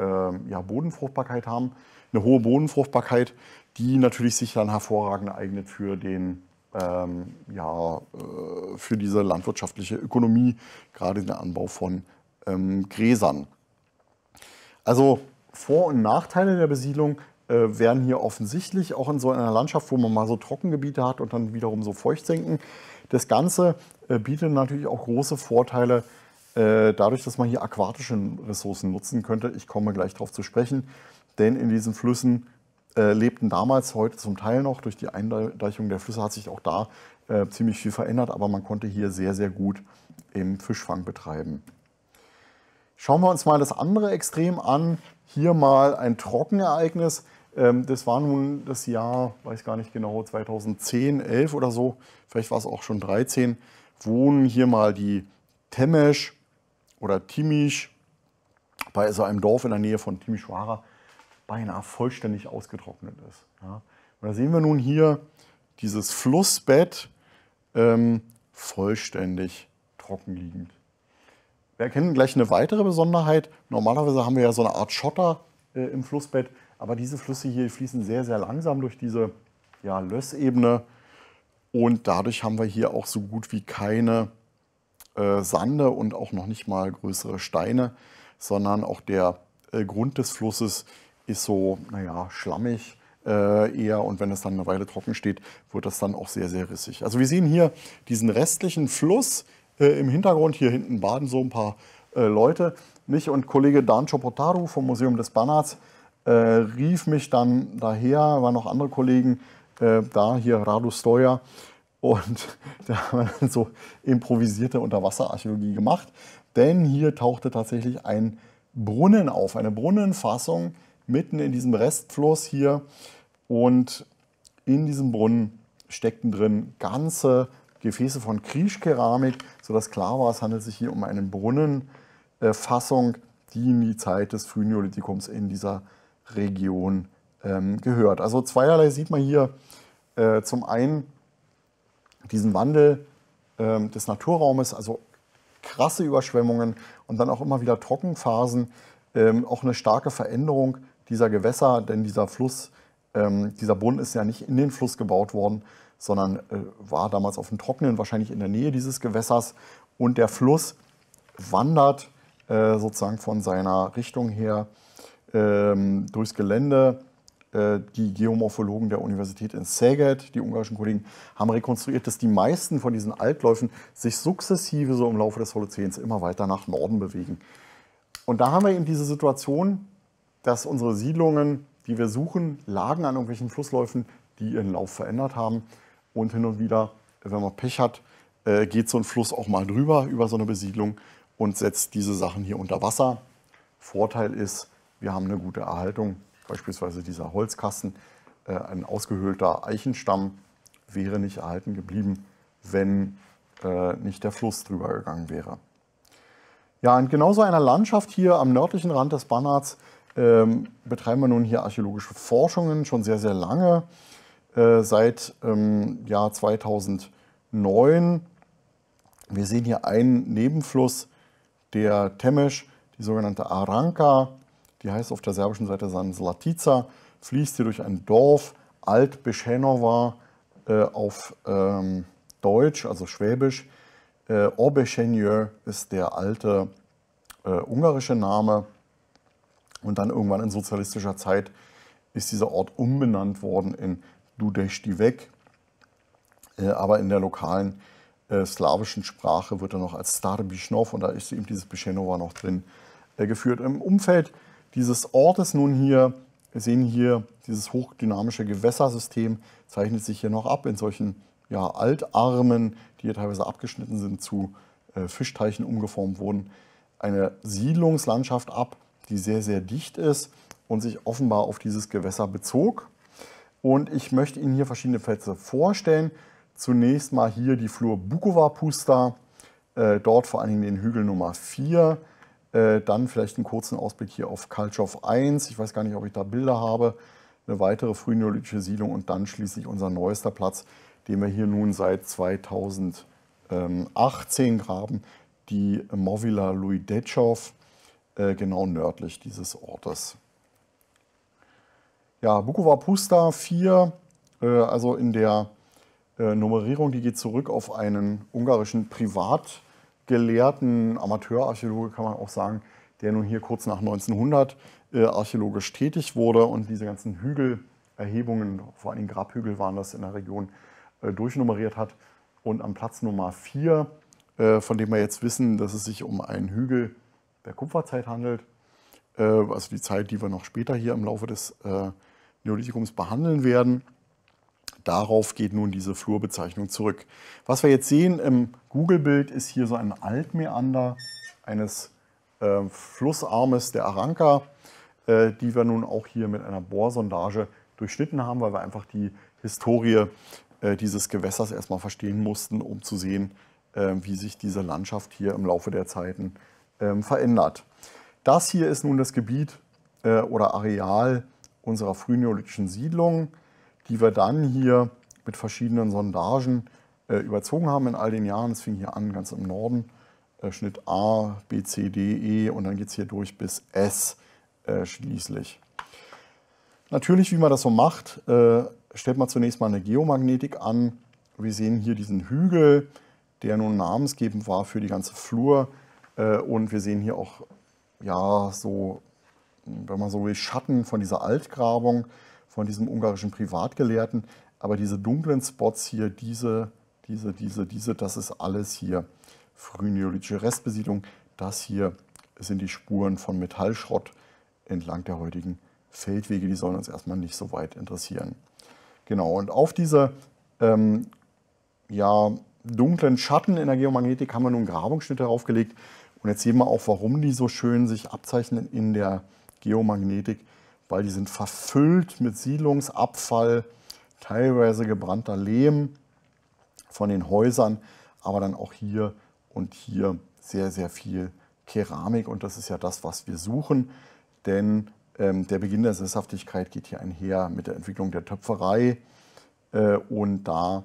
äh, ja, Bodenfruchtbarkeit haben. Eine hohe Bodenfruchtbarkeit, die natürlich sich dann hervorragend eignet für den ähm, ja, äh, für diese landwirtschaftliche Ökonomie, gerade den Anbau von ähm, Gräsern. Also Vor- und Nachteile der Besiedlung äh, werden hier offensichtlich, auch in so einer Landschaft, wo man mal so Trockengebiete hat und dann wiederum so Feuchtsenken. Das Ganze äh, bietet natürlich auch große Vorteile äh, dadurch, dass man hier aquatische Ressourcen nutzen könnte. Ich komme gleich darauf zu sprechen, denn in diesen Flüssen lebten damals, heute zum Teil noch, durch die Eindeichung der Flüsse hat sich auch da ziemlich viel verändert, aber man konnte hier sehr, sehr gut im Fischfang betreiben. Schauen wir uns mal das andere Extrem an. Hier mal ein Trockenereignis. Ähm, das war nun das Jahr, weiß gar nicht genau, 2010, 11 oder so, vielleicht war es auch schon 13, wo hier mal die Temesch oder Timisch bei so einem Dorf in der Nähe von Timischwara beinahe vollständig ausgetrocknet ist. Ja. Und da sehen wir nun hier dieses Flussbett ähm, vollständig trocken liegend. Wir erkennen gleich eine weitere Besonderheit. Normalerweise haben wir ja so eine Art Schotter äh, im Flussbett. Aber diese Flüsse hier fließen sehr, sehr langsam durch diese ja, Lössebene. Und dadurch haben wir hier auch so gut wie keine äh, Sande und auch noch nicht mal größere Steine, sondern auch der äh, Grund des Flusses ist so, naja, schlammig äh, eher. Und wenn es dann eine Weile trocken steht, wird das dann auch sehr, sehr rissig. Also wir sehen hier diesen restlichen Fluss äh, im Hintergrund. Hier hinten baden so ein paar äh, Leute. Nicht? Und Kollege Dan Chopotaro vom Museum des Banats äh, rief mich dann daher, waren noch andere Kollegen äh, da, hier Radu Steuer. Und da haben wir dann so improvisierte Unterwasserarchäologie gemacht. Denn hier tauchte tatsächlich ein Brunnen auf, eine Brunnenfassung mitten in diesem Restfluss hier. Und in diesem Brunnen steckten drin ganze Gefäße von Kriechkeramik, sodass klar war, es handelt sich hier um eine Brunnenfassung, die in die Zeit des frühen Neolithikums in dieser Region ähm, gehört. Also zweierlei sieht man hier. Äh, zum einen diesen Wandel äh, des Naturraumes, also krasse Überschwemmungen und dann auch immer wieder Trockenphasen, ähm, auch eine starke Veränderung dieser Gewässer, denn dieser Fluss, ähm, dieser Brunnen ist ja nicht in den Fluss gebaut worden, sondern äh, war damals auf dem Trockenen, wahrscheinlich in der Nähe dieses Gewässers. Und der Fluss wandert äh, sozusagen von seiner Richtung her ähm, durchs Gelände. Äh, die Geomorphologen der Universität in Szeged, die ungarischen Kollegen, haben rekonstruiert, dass die meisten von diesen Altläufen sich sukzessive so im Laufe des Holozäns immer weiter nach Norden bewegen. Und da haben wir eben diese Situation, dass unsere Siedlungen, die wir suchen, lagen an irgendwelchen Flussläufen, die ihren Lauf verändert haben. Und hin und wieder, wenn man Pech hat, äh, geht so ein Fluss auch mal drüber über so eine Besiedlung und setzt diese Sachen hier unter Wasser. Vorteil ist, wir haben eine gute Erhaltung, beispielsweise dieser Holzkasten, äh, ein ausgehöhlter Eichenstamm wäre nicht erhalten geblieben, wenn äh, nicht der Fluss drüber gegangen wäre. Ja, und genauso einer Landschaft hier am nördlichen Rand des Bannards ähm, betreiben wir nun hier archäologische Forschungen schon sehr, sehr lange. Äh, seit ähm, Jahr 2009. Wir sehen hier einen Nebenfluss der Temesch, die sogenannte Aranka die heißt auf der serbischen Seite San Slatica, fließt hier durch ein Dorf, Alt Beschenova äh, auf ähm, Deutsch, also Schwäbisch. Äh, Orbeschenjö ist der alte äh, ungarische Name. Und dann irgendwann in sozialistischer Zeit ist dieser Ort umbenannt worden in Dudeshtivek. Äh, aber in der lokalen äh, slawischen Sprache wird er noch als Starbischnov, und da ist eben dieses Beschenova noch drin, äh, geführt. Im Umfeld dieses Ortes nun hier, wir sehen hier dieses hochdynamische Gewässersystem, zeichnet sich hier noch ab in solchen ja, Altarmen, die hier teilweise abgeschnitten sind, zu äh, Fischteichen umgeformt wurden. Eine Siedlungslandschaft ab, die sehr, sehr dicht ist und sich offenbar auf dieses Gewässer bezog. Und ich möchte Ihnen hier verschiedene Plätze vorstellen. Zunächst mal hier die Flur Bukova Pusta, äh, dort vor allen Dingen den Hügel Nummer 4, äh, dann vielleicht einen kurzen Ausblick hier auf Kaltschow 1. Ich weiß gar nicht, ob ich da Bilder habe. Eine weitere frühneolithische Siedlung und dann schließlich unser neuester Platz, den wir hier nun seit 2018 graben, die Movila Luidechow, äh, genau nördlich dieses Ortes. Ja, Bukova Pusta 4, äh, also in der Nummerierung, die geht zurück auf einen ungarischen Privat- gelehrten Amateurarchäologe, kann man auch sagen, der nun hier kurz nach 1900 äh, archäologisch tätig wurde und diese ganzen Hügelerhebungen, vor allem Grabhügel waren das in der Region, äh, durchnummeriert hat. Und am Platz Nummer 4, äh, von dem wir jetzt wissen, dass es sich um einen Hügel der Kupferzeit handelt, äh, also die Zeit, die wir noch später hier im Laufe des äh, Neolithikums behandeln werden, Darauf geht nun diese Flurbezeichnung zurück. Was wir jetzt sehen im Google-Bild ist hier so ein Altmeander eines äh, Flussarmes der Aranka, äh, die wir nun auch hier mit einer Bohrsondage durchschnitten haben, weil wir einfach die Historie äh, dieses Gewässers erstmal verstehen mussten, um zu sehen, äh, wie sich diese Landschaft hier im Laufe der Zeiten ähm, verändert. Das hier ist nun das Gebiet äh, oder Areal unserer frühneolithischen Siedlung die wir dann hier mit verschiedenen Sondagen äh, überzogen haben in all den Jahren. Es fing hier an, ganz im Norden, äh, Schnitt A, B, C, D, E und dann geht es hier durch bis S äh, schließlich. Natürlich, wie man das so macht, äh, stellt man zunächst mal eine Geomagnetik an. Wir sehen hier diesen Hügel, der nun namensgebend war für die ganze Flur. Äh, und wir sehen hier auch, ja, so, wenn man so will, Schatten von dieser Altgrabung von diesem ungarischen Privatgelehrten. Aber diese dunklen Spots hier, diese, diese, diese, diese, das ist alles hier frühneolithische Restbesiedlung. Das hier sind die Spuren von Metallschrott entlang der heutigen Feldwege. Die sollen uns erstmal nicht so weit interessieren. Genau, und auf diese ähm, ja, dunklen Schatten in der Geomagnetik haben wir nun Grabungsschnitte draufgelegt. Und jetzt sehen wir auch, warum die so schön sich abzeichnen in der Geomagnetik weil die sind verfüllt mit Siedlungsabfall, teilweise gebrannter Lehm von den Häusern, aber dann auch hier und hier sehr, sehr viel Keramik und das ist ja das, was wir suchen, denn ähm, der Beginn der Sesshaftigkeit geht hier einher mit der Entwicklung der Töpferei äh, und da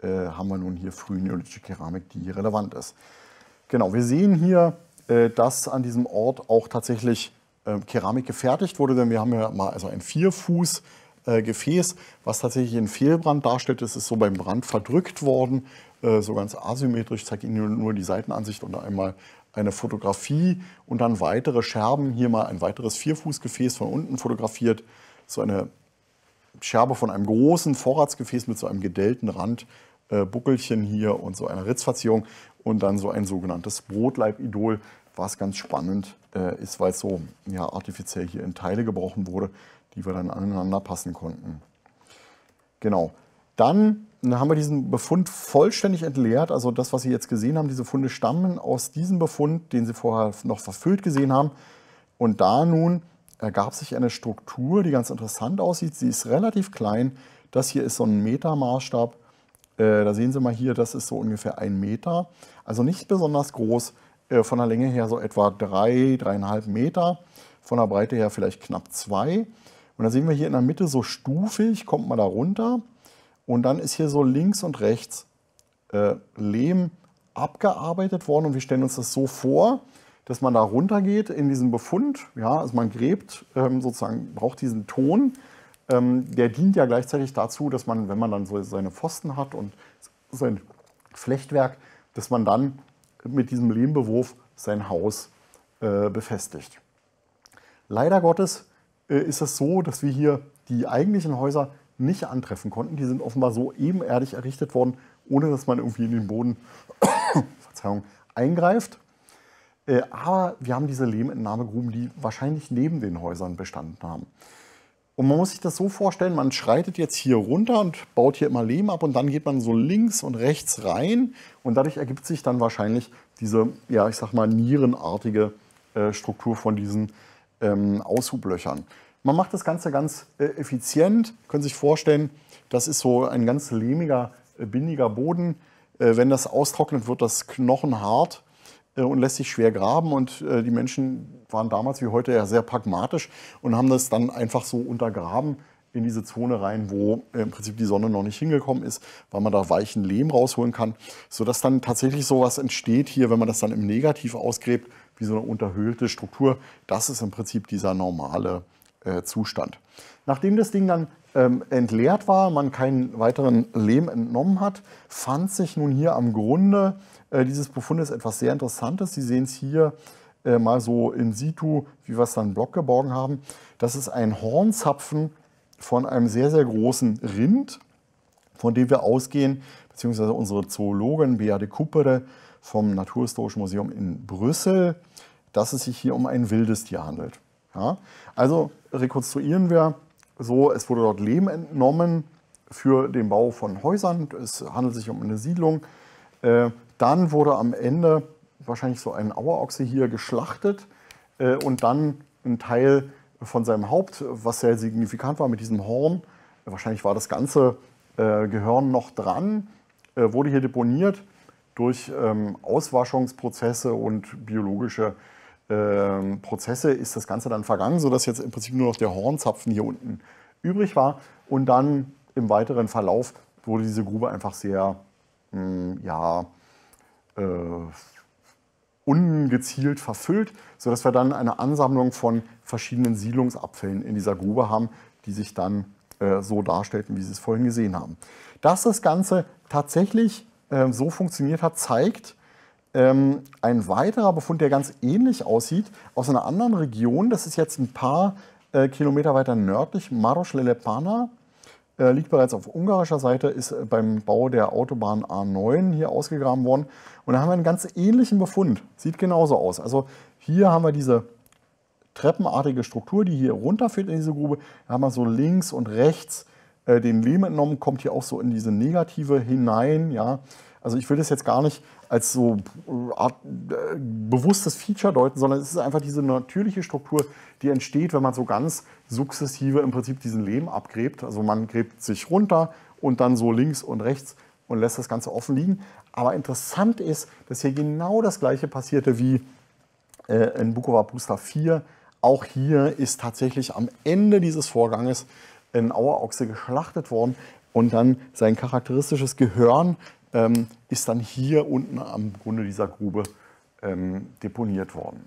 äh, haben wir nun hier frühneolithische Keramik, die hier relevant ist. Genau, wir sehen hier, äh, dass an diesem Ort auch tatsächlich ähm, Keramik gefertigt wurde, denn wir haben ja mal also ein Vierfuß äh, Gefäß, was tatsächlich einen Fehlbrand darstellt. Es ist so beim Brand verdrückt worden, äh, so ganz asymmetrisch. Ich zeige Ihnen nur die Seitenansicht und einmal eine Fotografie und dann weitere Scherben. Hier mal ein weiteres Vierfußgefäß von unten fotografiert. So eine Scherbe von einem großen Vorratsgefäß mit so einem gedellten Rand, äh, Buckelchen hier und so einer Ritzverzierung und dann so ein sogenanntes Brotleibidol, was ganz spannend äh, ist, weil es so ja, artifiziell hier in Teile gebrochen wurde, die wir dann aneinander passen konnten. Genau. Dann haben wir diesen Befund vollständig entleert. Also das, was Sie jetzt gesehen haben, diese Funde stammen aus diesem Befund, den Sie vorher noch verfüllt gesehen haben. Und da nun ergab sich eine Struktur, die ganz interessant aussieht. Sie ist relativ klein. Das hier ist so ein Metermaßstab. Äh, da sehen Sie mal hier, das ist so ungefähr ein Meter. Also nicht besonders groß. Äh, von der Länge her so etwa drei, dreieinhalb Meter, von der Breite her vielleicht knapp zwei. Und dann sehen wir hier in der Mitte so stufig, kommt man da runter und dann ist hier so links und rechts äh, Lehm abgearbeitet worden und wir stellen uns das so vor, dass man da runter geht in diesen Befund, ja, also man gräbt ähm, sozusagen, braucht diesen Ton, ähm, der dient ja gleichzeitig dazu, dass man, wenn man dann so seine Pfosten hat und sein Flechtwerk, dass man dann mit diesem Lehmbewurf sein Haus äh, befestigt. Leider Gottes äh, ist es so, dass wir hier die eigentlichen Häuser nicht antreffen konnten. Die sind offenbar so ebenerdig errichtet worden, ohne dass man irgendwie in den Boden Verzeihung, eingreift. Äh, aber wir haben diese Lehmentnahmegruben, die wahrscheinlich neben den Häusern bestanden haben. Und man muss sich das so vorstellen, man schreitet jetzt hier runter und baut hier immer Lehm ab und dann geht man so links und rechts rein und dadurch ergibt sich dann wahrscheinlich diese, ja ich sag mal, nierenartige äh, Struktur von diesen ähm, Aushublöchern. Man macht das Ganze ganz äh, effizient, können sich vorstellen, das ist so ein ganz lehmiger, äh, bindiger Boden. Äh, wenn das austrocknet, wird das knochenhart äh, und lässt sich schwer graben. Und äh, die Menschen waren damals wie heute ja sehr pragmatisch und haben das dann einfach so untergraben in diese Zone rein, wo äh, im Prinzip die Sonne noch nicht hingekommen ist, weil man da weichen Lehm rausholen kann, sodass dann tatsächlich sowas entsteht hier, wenn man das dann im Negativ ausgräbt, wie so eine unterhöhlte Struktur. Das ist im Prinzip dieser normale äh, Zustand. Nachdem das Ding dann ähm, entleert war, man keinen weiteren Lehm entnommen hat, fand sich nun hier am Grunde äh, dieses Befundes etwas sehr Interessantes. Sie sehen es hier äh, mal so in situ, wie wir es dann im Block geborgen haben. Das ist ein Hornzapfen von einem sehr, sehr großen Rind, von dem wir ausgehen, beziehungsweise unsere Zoologin Beate Kuppere vom Naturhistorischen Museum in Brüssel, dass es sich hier um ein wildes Tier handelt. Ja? Also rekonstruieren wir so, es wurde dort Lehm entnommen für den Bau von Häusern. Es handelt sich um eine Siedlung. Äh, dann wurde am Ende wahrscheinlich so ein Auerochse hier geschlachtet äh, und dann ein Teil von seinem Haupt, was sehr signifikant war mit diesem Horn. Wahrscheinlich war das ganze äh, Gehirn noch dran, wurde hier deponiert durch ähm, Auswaschungsprozesse und biologische äh, ähm, Prozesse ist das Ganze dann vergangen, sodass jetzt im Prinzip nur noch der Hornzapfen hier unten übrig war. Und dann im weiteren Verlauf wurde diese Grube einfach sehr, mh, hm, ja, äh, ungezielt verfüllt, sodass wir dann eine Ansammlung von verschiedenen Siedlungsabfällen in dieser Grube haben, die sich dann äh, so darstellten, wie Sie es vorhin gesehen haben. Dass das Ganze tatsächlich äh, so funktioniert hat, zeigt, ähm, ein weiterer Befund, der ganz ähnlich aussieht, aus einer anderen Region, das ist jetzt ein paar äh, Kilometer weiter nördlich, Maros Lelepana, äh, liegt bereits auf ungarischer Seite, ist äh, beim Bau der Autobahn A9 hier ausgegraben worden. Und da haben wir einen ganz ähnlichen Befund, sieht genauso aus. Also hier haben wir diese treppenartige Struktur, die hier runterführt in diese Grube. Da haben wir so links und rechts äh, den Lehm entnommen, kommt hier auch so in diese Negative hinein. Ja? Also ich will das jetzt gar nicht als so äh, Art, äh, bewusstes Feature deuten, sondern es ist einfach diese natürliche Struktur, die entsteht, wenn man so ganz sukzessive im Prinzip diesen Lehm abgräbt. Also man gräbt sich runter und dann so links und rechts und lässt das Ganze offen liegen. Aber interessant ist, dass hier genau das gleiche passierte wie äh, in Bukova Booster 4. Auch hier ist tatsächlich am Ende dieses Vorganges ein Auerochse geschlachtet worden und dann sein charakteristisches Gehirn ähm, ist dann hier unten am Grunde dieser Grube ähm, deponiert worden.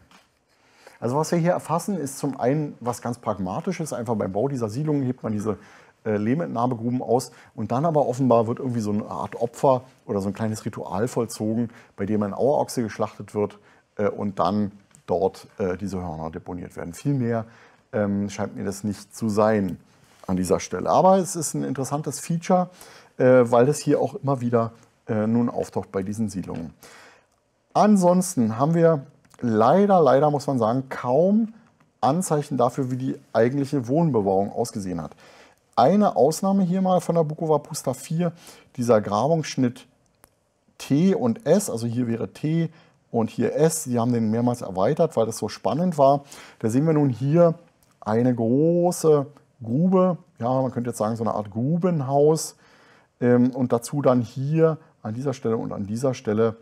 Also was wir hier erfassen, ist zum einen was ganz Pragmatisches. Einfach beim Bau dieser Siedlungen hebt man diese äh, Lehmentnahmegruben aus. Und dann aber offenbar wird irgendwie so eine Art Opfer oder so ein kleines Ritual vollzogen, bei dem ein Auerochse geschlachtet wird äh, und dann dort äh, diese Hörner deponiert werden. Vielmehr ähm, scheint mir das nicht zu sein an dieser Stelle. Aber es ist ein interessantes Feature, äh, weil das hier auch immer wieder äh, nun auftaucht bei diesen Siedlungen. Ansonsten haben wir leider, leider muss man sagen, kaum Anzeichen dafür, wie die eigentliche Wohnbebauung ausgesehen hat. Eine Ausnahme hier mal von der Bukova Pusta 4, dieser Grabungsschnitt T und S, also hier wäre T und hier S, die haben den mehrmals erweitert, weil das so spannend war. Da sehen wir nun hier eine große Grube, ja man könnte jetzt sagen so eine Art Grubenhaus ähm, und dazu dann hier an dieser Stelle und an dieser Stelle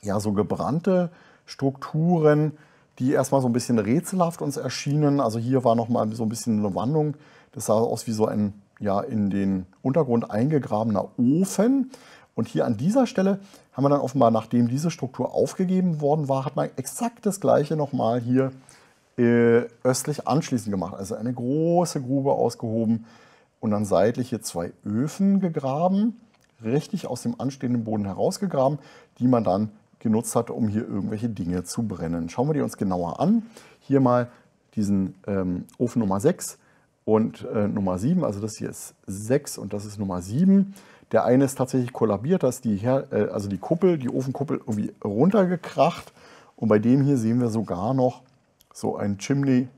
ja so gebrannte Strukturen, die erstmal so ein bisschen rätselhaft uns erschienen. Also hier war nochmal so ein bisschen eine Wandlung. Das sah aus wie so ein ja, in den Untergrund eingegrabener Ofen. Und hier an dieser Stelle haben wir dann offenbar, nachdem diese Struktur aufgegeben worden war, hat man exakt das gleiche nochmal hier äh, östlich anschließend gemacht. Also eine große Grube ausgehoben und dann seitlich hier zwei Öfen gegraben richtig aus dem anstehenden Boden herausgegraben, die man dann genutzt hat, um hier irgendwelche Dinge zu brennen. Schauen wir die uns genauer an. Hier mal diesen ähm, Ofen Nummer 6 und äh, Nummer 7. Also das hier ist 6 und das ist Nummer 7. Der eine ist tatsächlich kollabiert, da ist die, Her äh, also die Kuppel, die Ofenkuppel irgendwie runtergekracht. Und bei dem hier sehen wir sogar noch so ein Chimney,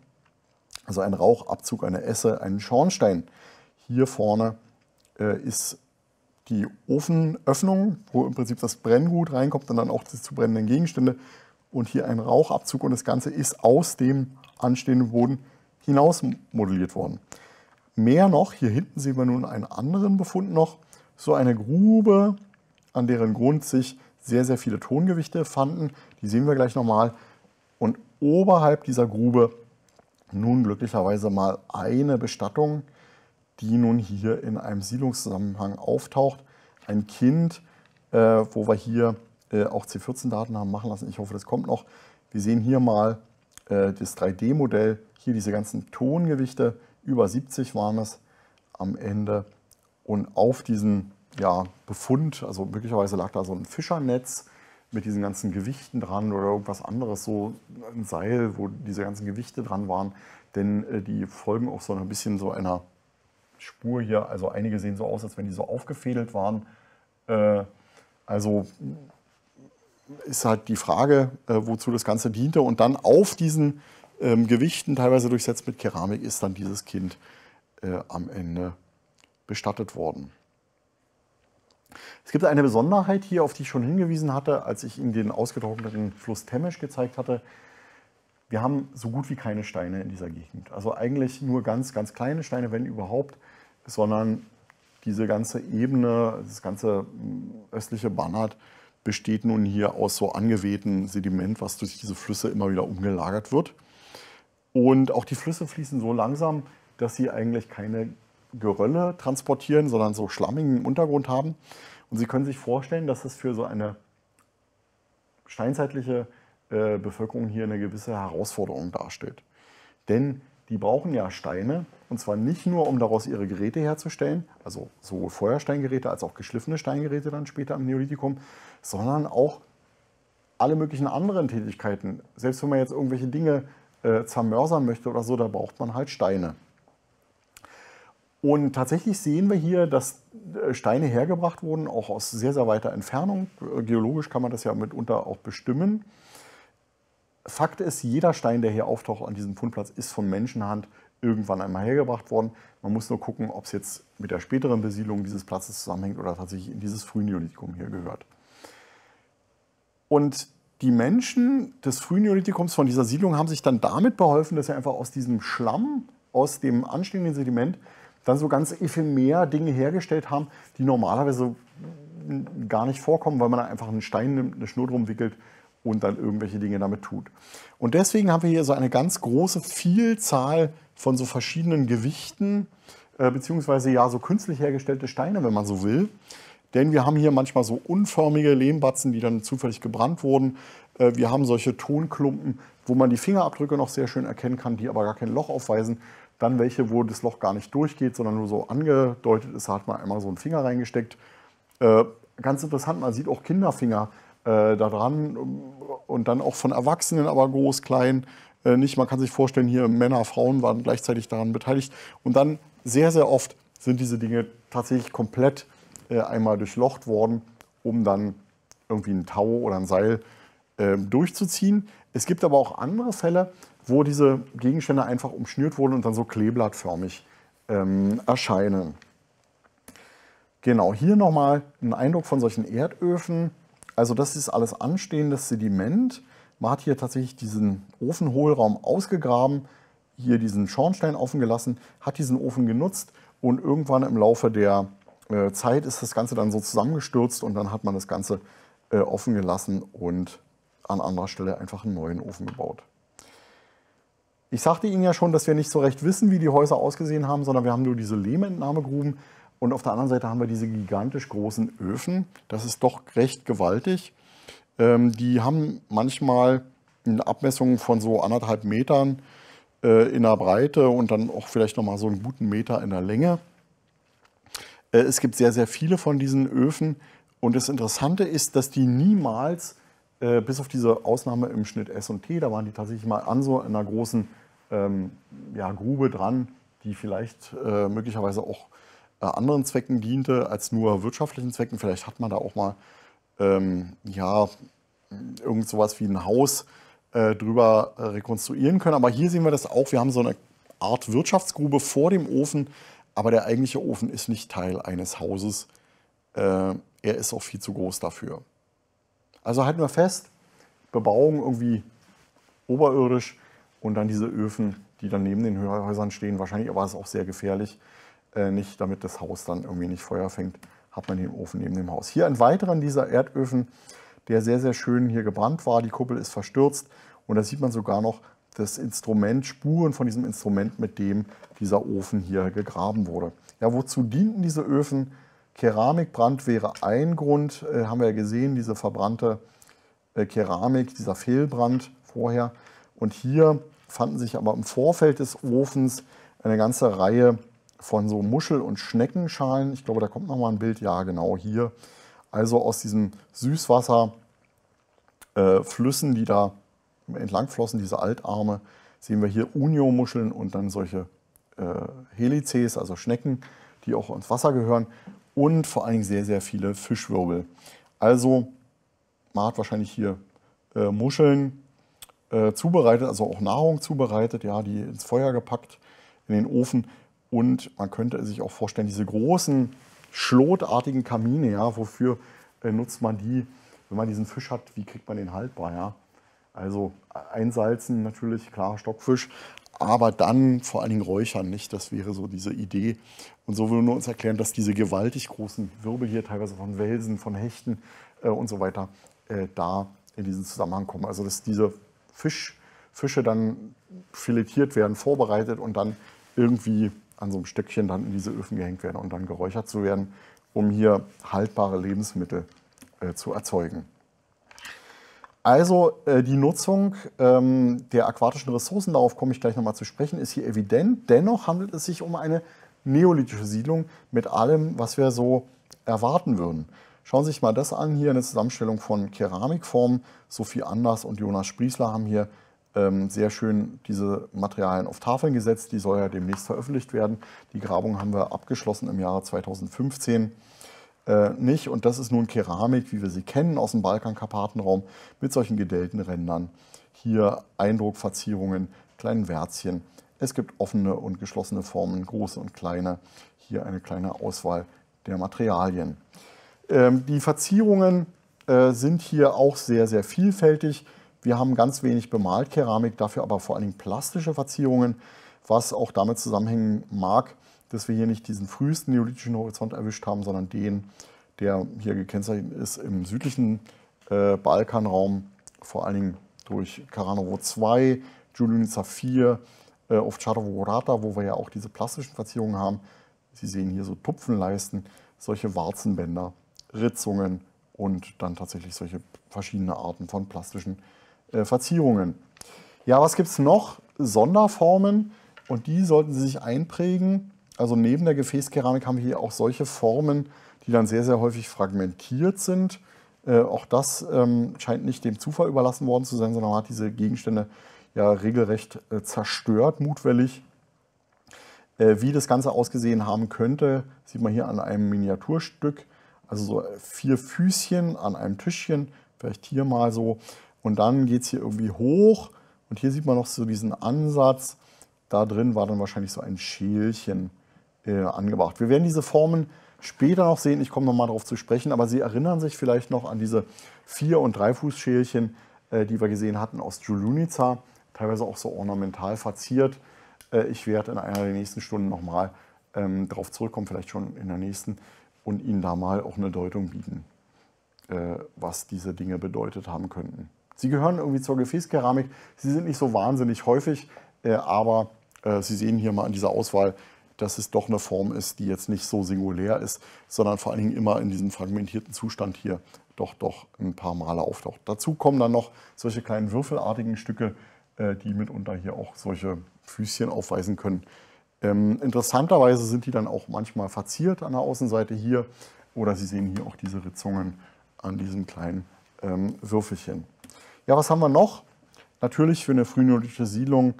also ein Rauchabzug, eine Esse, einen Schornstein. Hier vorne äh, ist die Ofenöffnung, wo im Prinzip das Brenngut reinkommt und dann auch die zu brennenden Gegenstände und hier ein Rauchabzug und das Ganze ist aus dem anstehenden Boden hinaus modelliert worden. Mehr noch, hier hinten sehen wir nun einen anderen Befund noch, so eine Grube, an deren Grund sich sehr, sehr viele Tongewichte fanden. Die sehen wir gleich nochmal. Und oberhalb dieser Grube nun glücklicherweise mal eine Bestattung, die nun hier in einem Siedlungszusammenhang auftaucht. Ein Kind, äh, wo wir hier äh, auch C14-Daten haben machen lassen. Ich hoffe, das kommt noch. Wir sehen hier mal äh, das 3D-Modell. Hier diese ganzen Tongewichte, über 70 waren es am Ende. Und auf diesen ja, Befund, also möglicherweise lag da so ein Fischernetz mit diesen ganzen Gewichten dran oder irgendwas anderes, so ein Seil, wo diese ganzen Gewichte dran waren. Denn äh, die folgen auch so ein bisschen so einer Spur hier. Also einige sehen so aus, als wenn die so aufgefädelt waren. Äh, also ist halt die Frage, äh, wozu das Ganze diente. Und dann auf diesen ähm, Gewichten, teilweise durchsetzt mit Keramik, ist dann dieses Kind äh, am Ende bestattet worden. Es gibt eine Besonderheit hier, auf die ich schon hingewiesen hatte, als ich Ihnen den ausgetrockneten Fluss Temesch gezeigt hatte. Wir haben so gut wie keine Steine in dieser Gegend. Also eigentlich nur ganz, ganz kleine Steine, wenn überhaupt sondern diese ganze Ebene, das ganze mm, östliche Bannert besteht nun hier aus so angewehtem Sediment, was durch diese Flüsse immer wieder umgelagert wird. Und auch die Flüsse fließen so langsam, dass sie eigentlich keine Gerölle transportieren, sondern so schlammigen Untergrund haben. Und Sie können sich vorstellen, dass es für so eine steinzeitliche äh, Bevölkerung hier eine gewisse Herausforderung darstellt. Denn die brauchen ja Steine. Und zwar nicht nur, um daraus ihre Geräte herzustellen, also sowohl Feuersteingeräte als auch geschliffene Steingeräte dann später im Neolithikum, sondern auch alle möglichen anderen Tätigkeiten. Selbst wenn man jetzt irgendwelche Dinge äh, zermörsern möchte oder so, da braucht man halt Steine. Und tatsächlich sehen wir hier, dass äh, Steine hergebracht wurden, auch aus sehr, sehr weiter Entfernung. Geologisch kann man das ja mitunter auch bestimmen. Fakt ist, jeder Stein, der hier auftaucht an diesem Fundplatz, ist von Menschenhand irgendwann einmal hergebracht worden. Man muss nur gucken, ob es jetzt mit der späteren Besiedlung dieses Platzes zusammenhängt oder tatsächlich in dieses Frühneolithikum hier gehört. Und die Menschen des Frühneolithikums von dieser Siedlung haben sich dann damit beholfen, dass sie einfach aus diesem Schlamm, aus dem anstehenden Sediment, dann so ganz ephemer Dinge hergestellt haben, die normalerweise gar nicht vorkommen, weil man einfach einen Stein nimmt, eine Schnur drum wickelt und dann irgendwelche Dinge damit tut. Und deswegen haben wir hier so eine ganz große Vielzahl von so verschiedenen Gewichten, äh, beziehungsweise ja so künstlich hergestellte Steine, wenn man so will. Denn wir haben hier manchmal so unförmige Lehmbatzen, die dann zufällig gebrannt wurden. Äh, wir haben solche Tonklumpen, wo man die Fingerabdrücke noch sehr schön erkennen kann, die aber gar kein Loch aufweisen. Dann welche, wo das Loch gar nicht durchgeht, sondern nur so angedeutet ist, da hat man einmal so einen Finger reingesteckt. Äh, ganz interessant, man sieht auch Kinderfinger äh, daran ähm, und dann auch von Erwachsenen, aber groß, klein, äh, nicht. Man kann sich vorstellen, hier Männer, Frauen waren gleichzeitig daran beteiligt. Und dann sehr, sehr oft sind diese Dinge tatsächlich komplett äh, einmal durchlocht worden, um dann irgendwie ein Tau oder ein Seil ähm, durchzuziehen. Es gibt aber auch andere Fälle, wo diese Gegenstände einfach umschnürt wurden und dann so kleeblattförmig ähm, erscheinen. Genau, hier nochmal ein Eindruck von solchen Erdöfen. Also das ist alles anstehendes Sediment. Man hat hier tatsächlich diesen Ofenhohlraum ausgegraben, hier diesen Schornstein offen gelassen, hat diesen Ofen genutzt und irgendwann im Laufe der äh, Zeit ist das Ganze dann so zusammengestürzt und dann hat man das Ganze äh, offen gelassen und an anderer Stelle einfach einen neuen Ofen gebaut. Ich sagte Ihnen ja schon, dass wir nicht so recht wissen, wie die Häuser ausgesehen haben, sondern wir haben nur diese Lehmentnahmegruben und auf der anderen Seite haben wir diese gigantisch großen Öfen. Das ist doch recht gewaltig. Ähm, die haben manchmal eine Abmessung von so anderthalb Metern äh, in der Breite und dann auch vielleicht nochmal so einen guten Meter in der Länge. Äh, es gibt sehr, sehr viele von diesen Öfen. Und das Interessante ist, dass die niemals, äh, bis auf diese Ausnahme im Schnitt S und T, da waren die tatsächlich mal an so einer großen ähm, ja, Grube dran, die vielleicht äh, möglicherweise auch äh, anderen Zwecken diente als nur wirtschaftlichen Zwecken. Vielleicht hat man da auch mal ähm, ja, irgend sowas wie ein Haus äh, drüber äh, rekonstruieren können. Aber hier sehen wir das auch. Wir haben so eine Art Wirtschaftsgrube vor dem Ofen, aber der eigentliche Ofen ist nicht Teil eines Hauses. Äh, er ist auch viel zu groß dafür. Also halten wir fest, Bebauung irgendwie oberirdisch und dann diese Öfen, die dann neben den Häusern stehen. Wahrscheinlich war es auch sehr gefährlich äh, nicht, damit das Haus dann irgendwie nicht Feuer fängt, hat man den Ofen neben dem Haus. Hier ein weiterer dieser Erdöfen, der sehr, sehr schön hier gebrannt war. Die Kuppel ist verstürzt und da sieht man sogar noch das Instrument, Spuren von diesem Instrument, mit dem dieser Ofen hier gegraben wurde. Ja, wozu dienten diese Öfen? Keramikbrand wäre ein Grund, äh, haben wir ja gesehen, diese verbrannte äh, Keramik, dieser Fehlbrand vorher. Und hier fanden sich aber im Vorfeld des Ofens eine ganze Reihe von so Muschel- und Schneckenschalen. Ich glaube, da kommt nochmal ein Bild. Ja, genau hier. Also aus diesen Süßwasserflüssen, äh, die da entlangflossen, diese Altarme, sehen wir hier Unio-Muscheln und dann solche äh, Helices, also Schnecken, die auch ins Wasser gehören und vor allen Dingen sehr, sehr viele Fischwirbel. Also man hat wahrscheinlich hier äh, Muscheln äh, zubereitet, also auch Nahrung zubereitet, ja, die ins Feuer gepackt, in den Ofen. Und man könnte sich auch vorstellen, diese großen schlotartigen Kamine, ja, wofür äh, nutzt man die, wenn man diesen Fisch hat, wie kriegt man den haltbar, ja? Also einsalzen natürlich, klar, Stockfisch, aber dann vor allen Dingen räuchern nicht, das wäre so diese Idee. Und so würden wir uns erklären, dass diese gewaltig großen Wirbel hier, teilweise von Welsen, von Hechten äh, und so weiter, äh, da in diesen Zusammenhang kommen. Also dass diese Fisch, Fische dann filetiert werden, vorbereitet und dann irgendwie an so einem Stöckchen dann in diese Öfen gehängt werden und dann geräuchert zu werden, um hier haltbare Lebensmittel äh, zu erzeugen. Also äh, die Nutzung ähm, der aquatischen Ressourcen, darauf komme ich gleich nochmal zu sprechen, ist hier evident. Dennoch handelt es sich um eine neolithische Siedlung mit allem, was wir so erwarten würden. Schauen Sie sich mal das an, hier eine Zusammenstellung von Keramikformen. Sophie Anders und Jonas Spriesler haben hier ähm, sehr schön diese Materialien auf Tafeln gesetzt. Die soll ja demnächst veröffentlicht werden. Die Grabung haben wir abgeschlossen im Jahre 2015 äh, nicht. Und das ist nun Keramik, wie wir sie kennen aus dem Balkan-Karpatenraum, mit solchen gedellten Rändern. Hier Eindruckverzierungen, kleinen Wärzchen. Es gibt offene und geschlossene Formen, große und kleine. Hier eine kleine Auswahl der Materialien. Ähm, die Verzierungen äh, sind hier auch sehr, sehr vielfältig. Wir haben ganz wenig Bemalkeramik, dafür aber vor allem plastische Verzierungen, was auch damit zusammenhängen mag, dass wir hier nicht diesen frühesten neolithischen Horizont erwischt haben, sondern den, der hier gekennzeichnet ist im südlichen äh, Balkanraum, vor allen Dingen durch Karanovo II, Julunica IV, äh, auf Charovo Rata, wo wir ja auch diese plastischen Verzierungen haben. Sie sehen hier so Tupfenleisten, solche Warzenbänder, Ritzungen und dann tatsächlich solche verschiedene Arten von plastischen Verzierungen. Äh, Verzierungen. Ja, was gibt es noch? Sonderformen und die sollten Sie sich einprägen. Also neben der Gefäßkeramik haben wir hier auch solche Formen, die dann sehr, sehr häufig fragmentiert sind. Äh, auch das ähm, scheint nicht dem Zufall überlassen worden zu sein, sondern man hat diese Gegenstände ja regelrecht äh, zerstört, mutwillig. Äh, wie das Ganze ausgesehen haben könnte, sieht man hier an einem Miniaturstück. Also so äh, vier Füßchen an einem Tischchen, vielleicht hier mal so. Und dann geht es hier irgendwie hoch und hier sieht man noch so diesen Ansatz. Da drin war dann wahrscheinlich so ein Schälchen äh, angebracht. Wir werden diese Formen später noch sehen, ich komme nochmal darauf zu sprechen, aber Sie erinnern sich vielleicht noch an diese Vier- und Dreifußschälchen, äh, die wir gesehen hatten aus Julunica, teilweise auch so ornamental verziert. Äh, ich werde in einer der nächsten Stunden nochmal ähm, darauf zurückkommen, vielleicht schon in der nächsten, und Ihnen da mal auch eine Deutung bieten, äh, was diese Dinge bedeutet haben könnten. Sie gehören irgendwie zur Gefäßkeramik. Sie sind nicht so wahnsinnig häufig, äh, aber äh, Sie sehen hier mal an dieser Auswahl, dass es doch eine Form ist, die jetzt nicht so singulär ist, sondern vor allen Dingen immer in diesem fragmentierten Zustand hier doch doch ein paar Male auftaucht. Dazu kommen dann noch solche kleinen würfelartigen Stücke, äh, die mitunter hier auch solche Füßchen aufweisen können. Ähm, interessanterweise sind die dann auch manchmal verziert an der Außenseite hier oder Sie sehen hier auch diese Ritzungen an diesem kleinen ähm, Würfelchen. Ja, was haben wir noch? Natürlich für eine phrynologische Siedlung,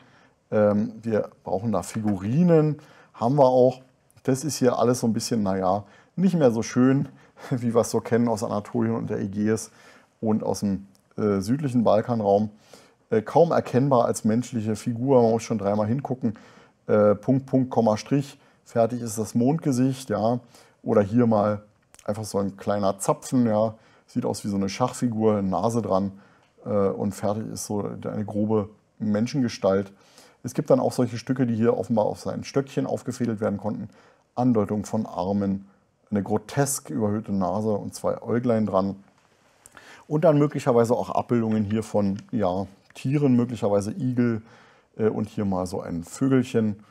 ähm, wir brauchen da Figurinen, haben wir auch. Das ist hier alles so ein bisschen, naja, nicht mehr so schön, wie wir es so kennen aus Anatolien und der Ägäis und aus dem äh, südlichen Balkanraum. Äh, kaum erkennbar als menschliche Figur, man muss schon dreimal hingucken. Äh, Punkt, Punkt, Komma, Strich, fertig ist das Mondgesicht, ja. Oder hier mal einfach so ein kleiner Zapfen, ja. Sieht aus wie so eine Schachfigur, Nase dran. Äh, und fertig ist so eine grobe Menschengestalt. Es gibt dann auch solche Stücke, die hier offenbar auf seinen Stöckchen aufgefädelt werden konnten. Andeutung von Armen, eine grotesk überhöhte Nase und zwei Äuglein dran. Und dann möglicherweise auch Abbildungen hier von ja, Tieren, möglicherweise Igel äh, und hier mal so ein Vögelchen.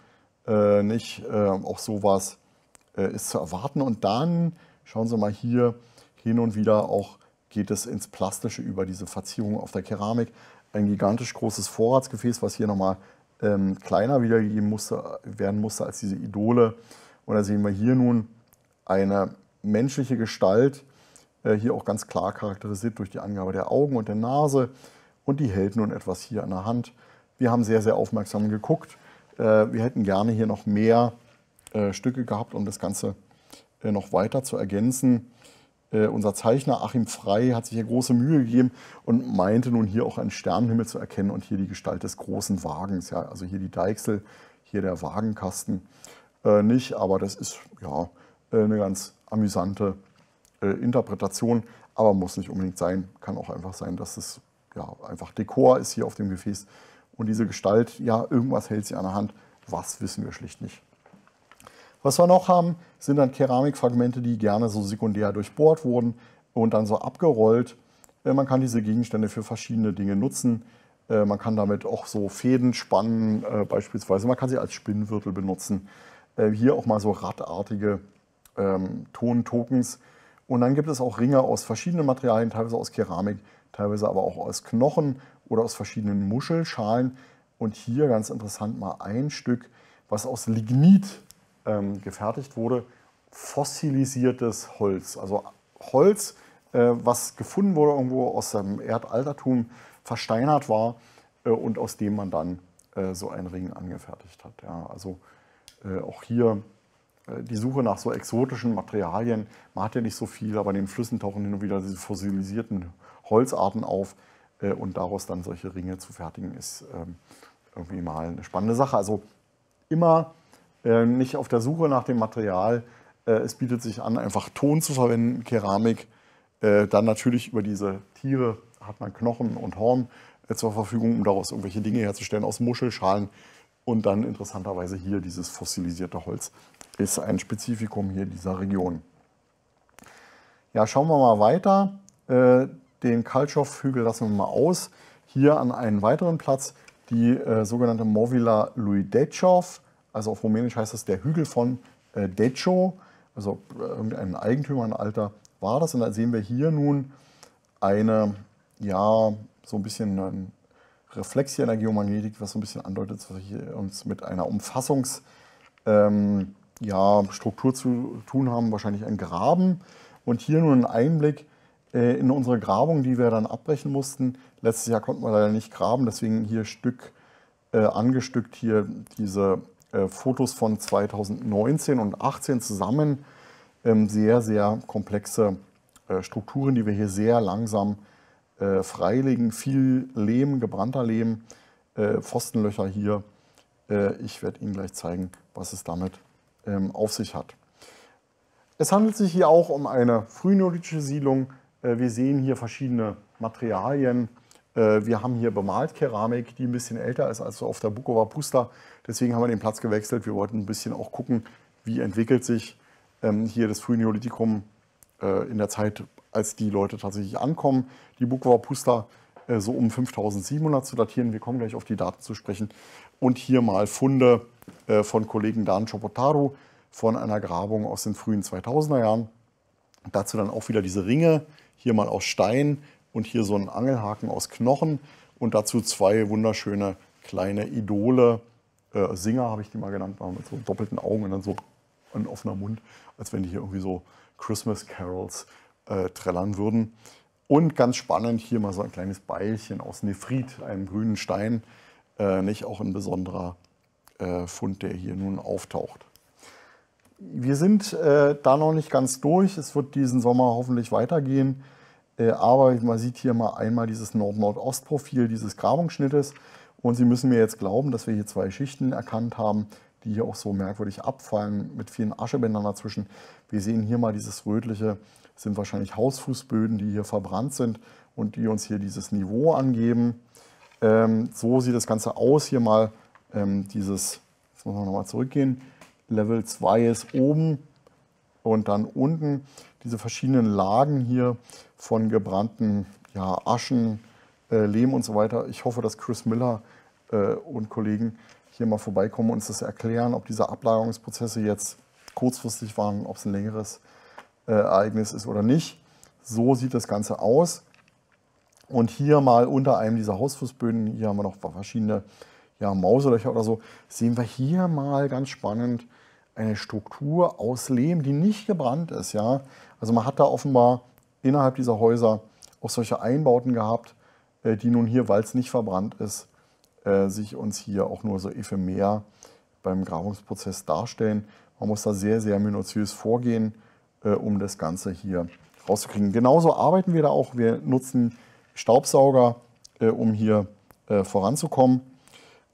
Äh, nicht? Äh, auch sowas äh, ist zu erwarten. Und dann schauen Sie mal hier hin und wieder auch geht es ins Plastische über diese Verzierung auf der Keramik. Ein gigantisch großes Vorratsgefäß, was hier nochmal ähm, kleiner wiedergegeben musste, werden musste als diese Idole. Und da sehen wir hier nun eine menschliche Gestalt, äh, hier auch ganz klar charakterisiert durch die Angabe der Augen und der Nase. Und die hält nun etwas hier an der Hand. Wir haben sehr, sehr aufmerksam geguckt. Äh, wir hätten gerne hier noch mehr äh, Stücke gehabt, um das Ganze äh, noch weiter zu ergänzen. Äh, unser Zeichner Achim Frei hat sich hier große Mühe gegeben und meinte nun hier auch einen Sternenhimmel zu erkennen und hier die Gestalt des großen Wagens. Ja, also hier die Deichsel, hier der Wagenkasten äh, nicht, aber das ist ja äh, eine ganz amüsante äh, Interpretation, aber muss nicht unbedingt sein. Kann auch einfach sein, dass es ja einfach Dekor ist hier auf dem Gefäß und diese Gestalt, ja, irgendwas hält sie an der Hand. Was wissen wir schlicht nicht. Was wir noch haben, sind dann Keramikfragmente, die gerne so sekundär durchbohrt wurden und dann so abgerollt. Äh, man kann diese Gegenstände für verschiedene Dinge nutzen. Äh, man kann damit auch so Fäden spannen, äh, beispielsweise. Man kann sie als Spinnwirtel benutzen. Hier auch mal so radartige ähm, Tontokens. Und dann gibt es auch Ringe aus verschiedenen Materialien, teilweise aus Keramik, teilweise aber auch aus Knochen oder aus verschiedenen Muschelschalen. Und hier ganz interessant mal ein Stück, was aus Lignit ähm, gefertigt wurde, fossilisiertes Holz. Also Holz, äh, was gefunden wurde irgendwo aus dem Erdaltertum, versteinert war äh, und aus dem man dann äh, so einen Ring angefertigt hat. Ja, also äh, auch hier äh, die Suche nach so exotischen Materialien. Man hat ja nicht so viel, aber in den Flüssen tauchen hin und wieder diese fossilisierten Holzarten auf äh, und daraus dann solche Ringe zu fertigen, ist ähm, irgendwie mal eine spannende Sache. Also immer äh, nicht auf der Suche nach dem Material. Äh, es bietet sich an, einfach Ton zu verwenden, Keramik. Äh, dann natürlich über diese Tiere hat man Knochen und Horn zur Verfügung, um daraus irgendwelche Dinge herzustellen aus Muschelschalen. Und dann interessanterweise hier dieses fossilisierte Holz ist ein Spezifikum hier dieser Region. Ja, schauen wir mal weiter. Den Kaltschoff-Hügel lassen wir mal aus. Hier an einen weiteren Platz die sogenannte Movila Luidechow. Also auf Rumänisch heißt das der Hügel von äh, Decio, also äh, irgendein Eigentümer, ein alter war das. Und da sehen wir hier nun eine, ja, so ein bisschen ein Reflex hier in der Geomagnetik, was so ein bisschen andeutet, dass wir uns mit einer Umfassungs- ähm, ja, Struktur zu tun haben, wahrscheinlich ein Graben. Und hier nun ein Einblick äh, in unsere Grabung, die wir dann abbrechen mussten. Letztes Jahr konnten wir leider nicht graben, deswegen hier Stück äh, angestückt hier diese äh, Fotos von 2019 und 2018 zusammen. Ähm, sehr, sehr komplexe äh, Strukturen, die wir hier sehr langsam äh, freilegen. Viel Lehm, gebrannter Lehm, äh, Pfostenlöcher hier. Äh, ich werde Ihnen gleich zeigen, was es damit ähm, auf sich hat. Es handelt sich hier auch um eine frühneolithische Siedlung. wir sehen hier verschiedene Materialien. Wir haben hier Bemalt Keramik, die ein bisschen älter ist als auf der Bukova Pusta. Deswegen haben wir den Platz gewechselt. Wir wollten ein bisschen auch gucken, wie entwickelt sich ähm, hier das frühe Neolithikum äh, in der Zeit, als die Leute tatsächlich ankommen. Die Bukwa Pusta äh, so um 5700 zu datieren. Wir kommen gleich auf die Daten zu sprechen. Und hier mal Funde äh, von Kollegen Dan Chopotaro von einer Grabung aus den frühen 2000er Jahren. Dazu dann auch wieder diese Ringe, hier mal aus Stein und hier so ein Angelhaken aus Knochen und dazu zwei wunderschöne kleine Idole, äh, Singer habe ich die mal genannt, waren mit so doppelten Augen und dann so ein offener Mund, als wenn die hier irgendwie so Christmas Carols äh, trällern würden. Und ganz spannend hier mal so ein kleines Beilchen aus Nephrit, einem grünen Stein, äh, nicht auch ein besonderer äh, Fund, der hier nun auftaucht. Wir sind äh, da noch nicht ganz durch. Es wird diesen Sommer hoffentlich weitergehen. Äh, aber man sieht hier mal einmal dieses Nord-Nord-Ost-Profil dieses Grabungsschnittes. Und Sie müssen mir jetzt glauben, dass wir hier zwei Schichten erkannt haben, die hier auch so merkwürdig abfallen, mit vielen Aschebändern dazwischen. Wir sehen hier mal dieses rötliche, sind wahrscheinlich Hausfußböden, die hier verbrannt sind und die uns hier dieses Niveau angeben. Ähm, so sieht das Ganze aus. Hier mal ähm, dieses, jetzt muss man nochmal zurückgehen, Level 2 ist oben und dann unten. Diese verschiedenen Lagen hier von gebrannten Aschen, äh, Lehm und so weiter. Ich hoffe, dass Chris Miller äh, und Kollegen hier mal vorbeikommen und uns das erklären, ob diese Ablagerungsprozesse jetzt kurzfristig waren, ob es ein längeres äh, Ereignis ist oder nicht. So sieht das Ganze aus. Und hier mal unter einem dieser Hausfußböden, hier haben wir noch verschiedene ja, Mauselöcher oder so, sehen wir hier mal ganz spannend eine Struktur aus Lehm, die nicht gebrannt ist. Ja? Also man hat da offenbar innerhalb dieser Häuser auch solche Einbauten gehabt, äh, die nun hier, weil es nicht verbrannt ist, äh, sich uns hier auch nur so ephemer beim Grabungsprozess darstellen. Man muss da sehr, sehr minutiös vorgehen, äh, um das Ganze hier rauszukriegen. Genauso arbeiten wir da auch. Wir nutzen Staubsauger, um hier voranzukommen.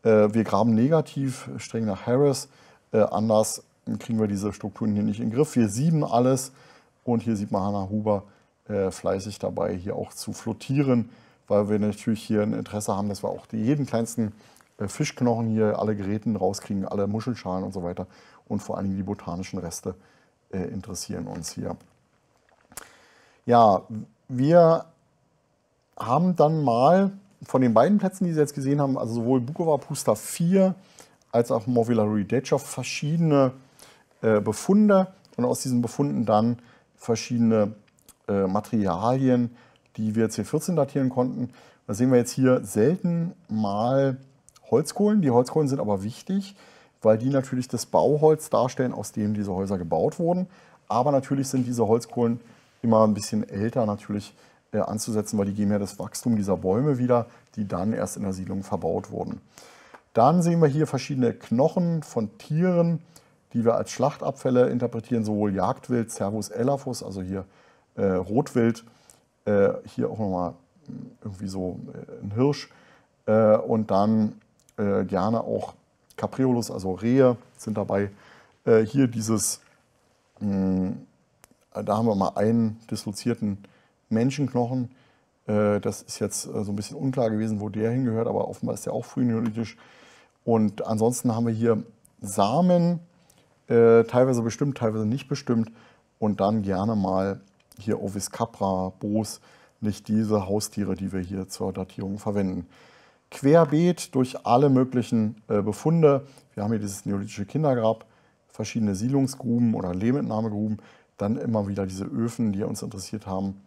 wir graben negativ, streng nach Harris. anders kriegen wir diese Strukturen hier nicht in den Griff. Wir sieben alles und hier sieht man Hannah Huber fleißig dabei, hier auch zu flottieren weil wir natürlich hier ein Interesse haben, dass wir auch die jeden kleinsten äh, Fischknochen hier, alle Geräten rauskriegen, alle Muschelschalen und so weiter. Und vor allen Dingen die botanischen Reste äh, interessieren uns hier. Ja, wir haben dann mal von den beiden Plätzen, die Sie jetzt gesehen haben, also sowohl Bukova Pusta 4 als auch Morvilla Ridecha, verschiedene äh, Befunde und aus diesen Befunden dann verschiedene äh, Materialien, die wir C14 datieren konnten. Da sehen wir jetzt hier selten mal Holzkohlen. Die Holzkohlen sind aber wichtig, weil die natürlich das Bauholz darstellen, aus dem diese Häuser gebaut wurden. Aber natürlich sind diese Holzkohlen immer ein bisschen älter natürlich äh, anzusetzen, weil die geben ja das Wachstum dieser Bäume wieder, die dann erst in der Siedlung verbaut wurden. Dann sehen wir hier verschiedene Knochen von Tieren, die wir als Schlachtabfälle interpretieren, sowohl Jagdwild, Cervus elaphus, also hier äh, Rotwild, äh, hier auch nochmal hm, irgendwie so äh, ein Hirsch äh, und dann äh, gerne auch Capriolus, also Rehe sind dabei. Äh, hier dieses, mh, hm, da haben wir mal einen dislozierten Menschenknochen. das ist jetzt so ein bisschen unklar gewesen, wo der hingehört, aber offenbar ist der auch frühnolithisch. Und ansonsten haben wir hier Samen, teilweise bestimmt, teilweise nicht bestimmt und dann gerne mal hier Ovis capra, Boos, nicht diese Haustiere, die wir hier zur Datierung verwenden. Querbeet durch alle möglichen äh, Befunde. Wir haben hier dieses neolithische Kindergrab, verschiedene Siedlungsgruben oder Lehmentnahmegruben, dann immer wieder diese Öfen, die uns interessiert haben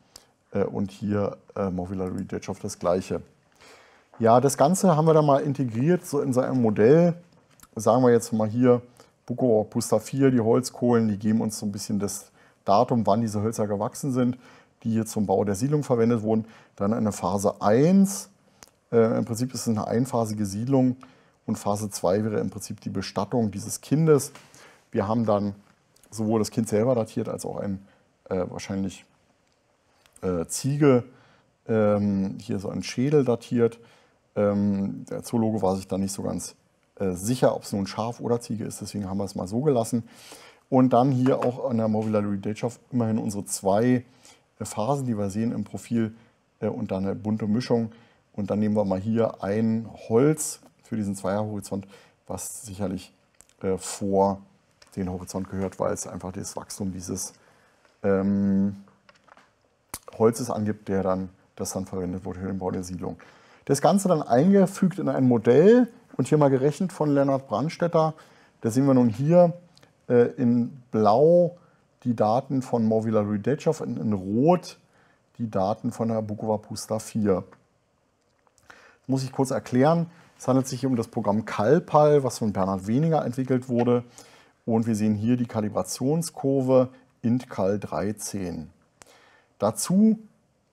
äh, und hier äh, Movila Luidechow das Gleiche. Ja, das Ganze haben wir dann mal integriert so in seinem Modell. Sagen wir jetzt mal hier, Buko Pusta 4, die Holzkohlen, die geben uns so ein bisschen das, Datum, wann diese Hölzer gewachsen sind, die hier zum Bau der Siedlung verwendet wurden. Dann eine Phase 1. Äh, Im Prinzip ist es eine einphasige Siedlung. Und Phase 2 wäre im Prinzip die Bestattung dieses Kindes. Wir haben dann sowohl das Kind selber datiert als auch ein äh, wahrscheinlich äh, Ziege, ähm, hier so ein Schädel datiert. Ähm, der Zoologe war sich da nicht so ganz äh, sicher, ob es nun Schaf oder Ziege ist, deswegen haben wir es mal so gelassen. Und dann hier auch an der Mobile Library Dateshelf immerhin unsere zwei äh, Phasen, die wir sehen im Profil äh, und dann eine bunte Mischung. Und dann nehmen wir mal hier ein Holz für diesen Zweierhorizont, was sicherlich äh, vor den Horizont gehört, weil es einfach das Wachstum dieses ähm, Holzes angibt, der dann, das dann verwendet wurde für den Bau der Siedlung. Das Ganze dann eingefügt in ein Modell und hier mal gerechnet von Lennart Brandstetter. Das sehen wir nun hier äh, in Blau die Daten von Movila Rudetschew und in Rot die Daten von der Bukova Pusta 4. Das muss ich kurz erklären. Es handelt sich um das Programm CalPal, was von Bernhard Weniger entwickelt wurde. Und wir sehen hier die Kalibrationskurve IntCal 13. Dazu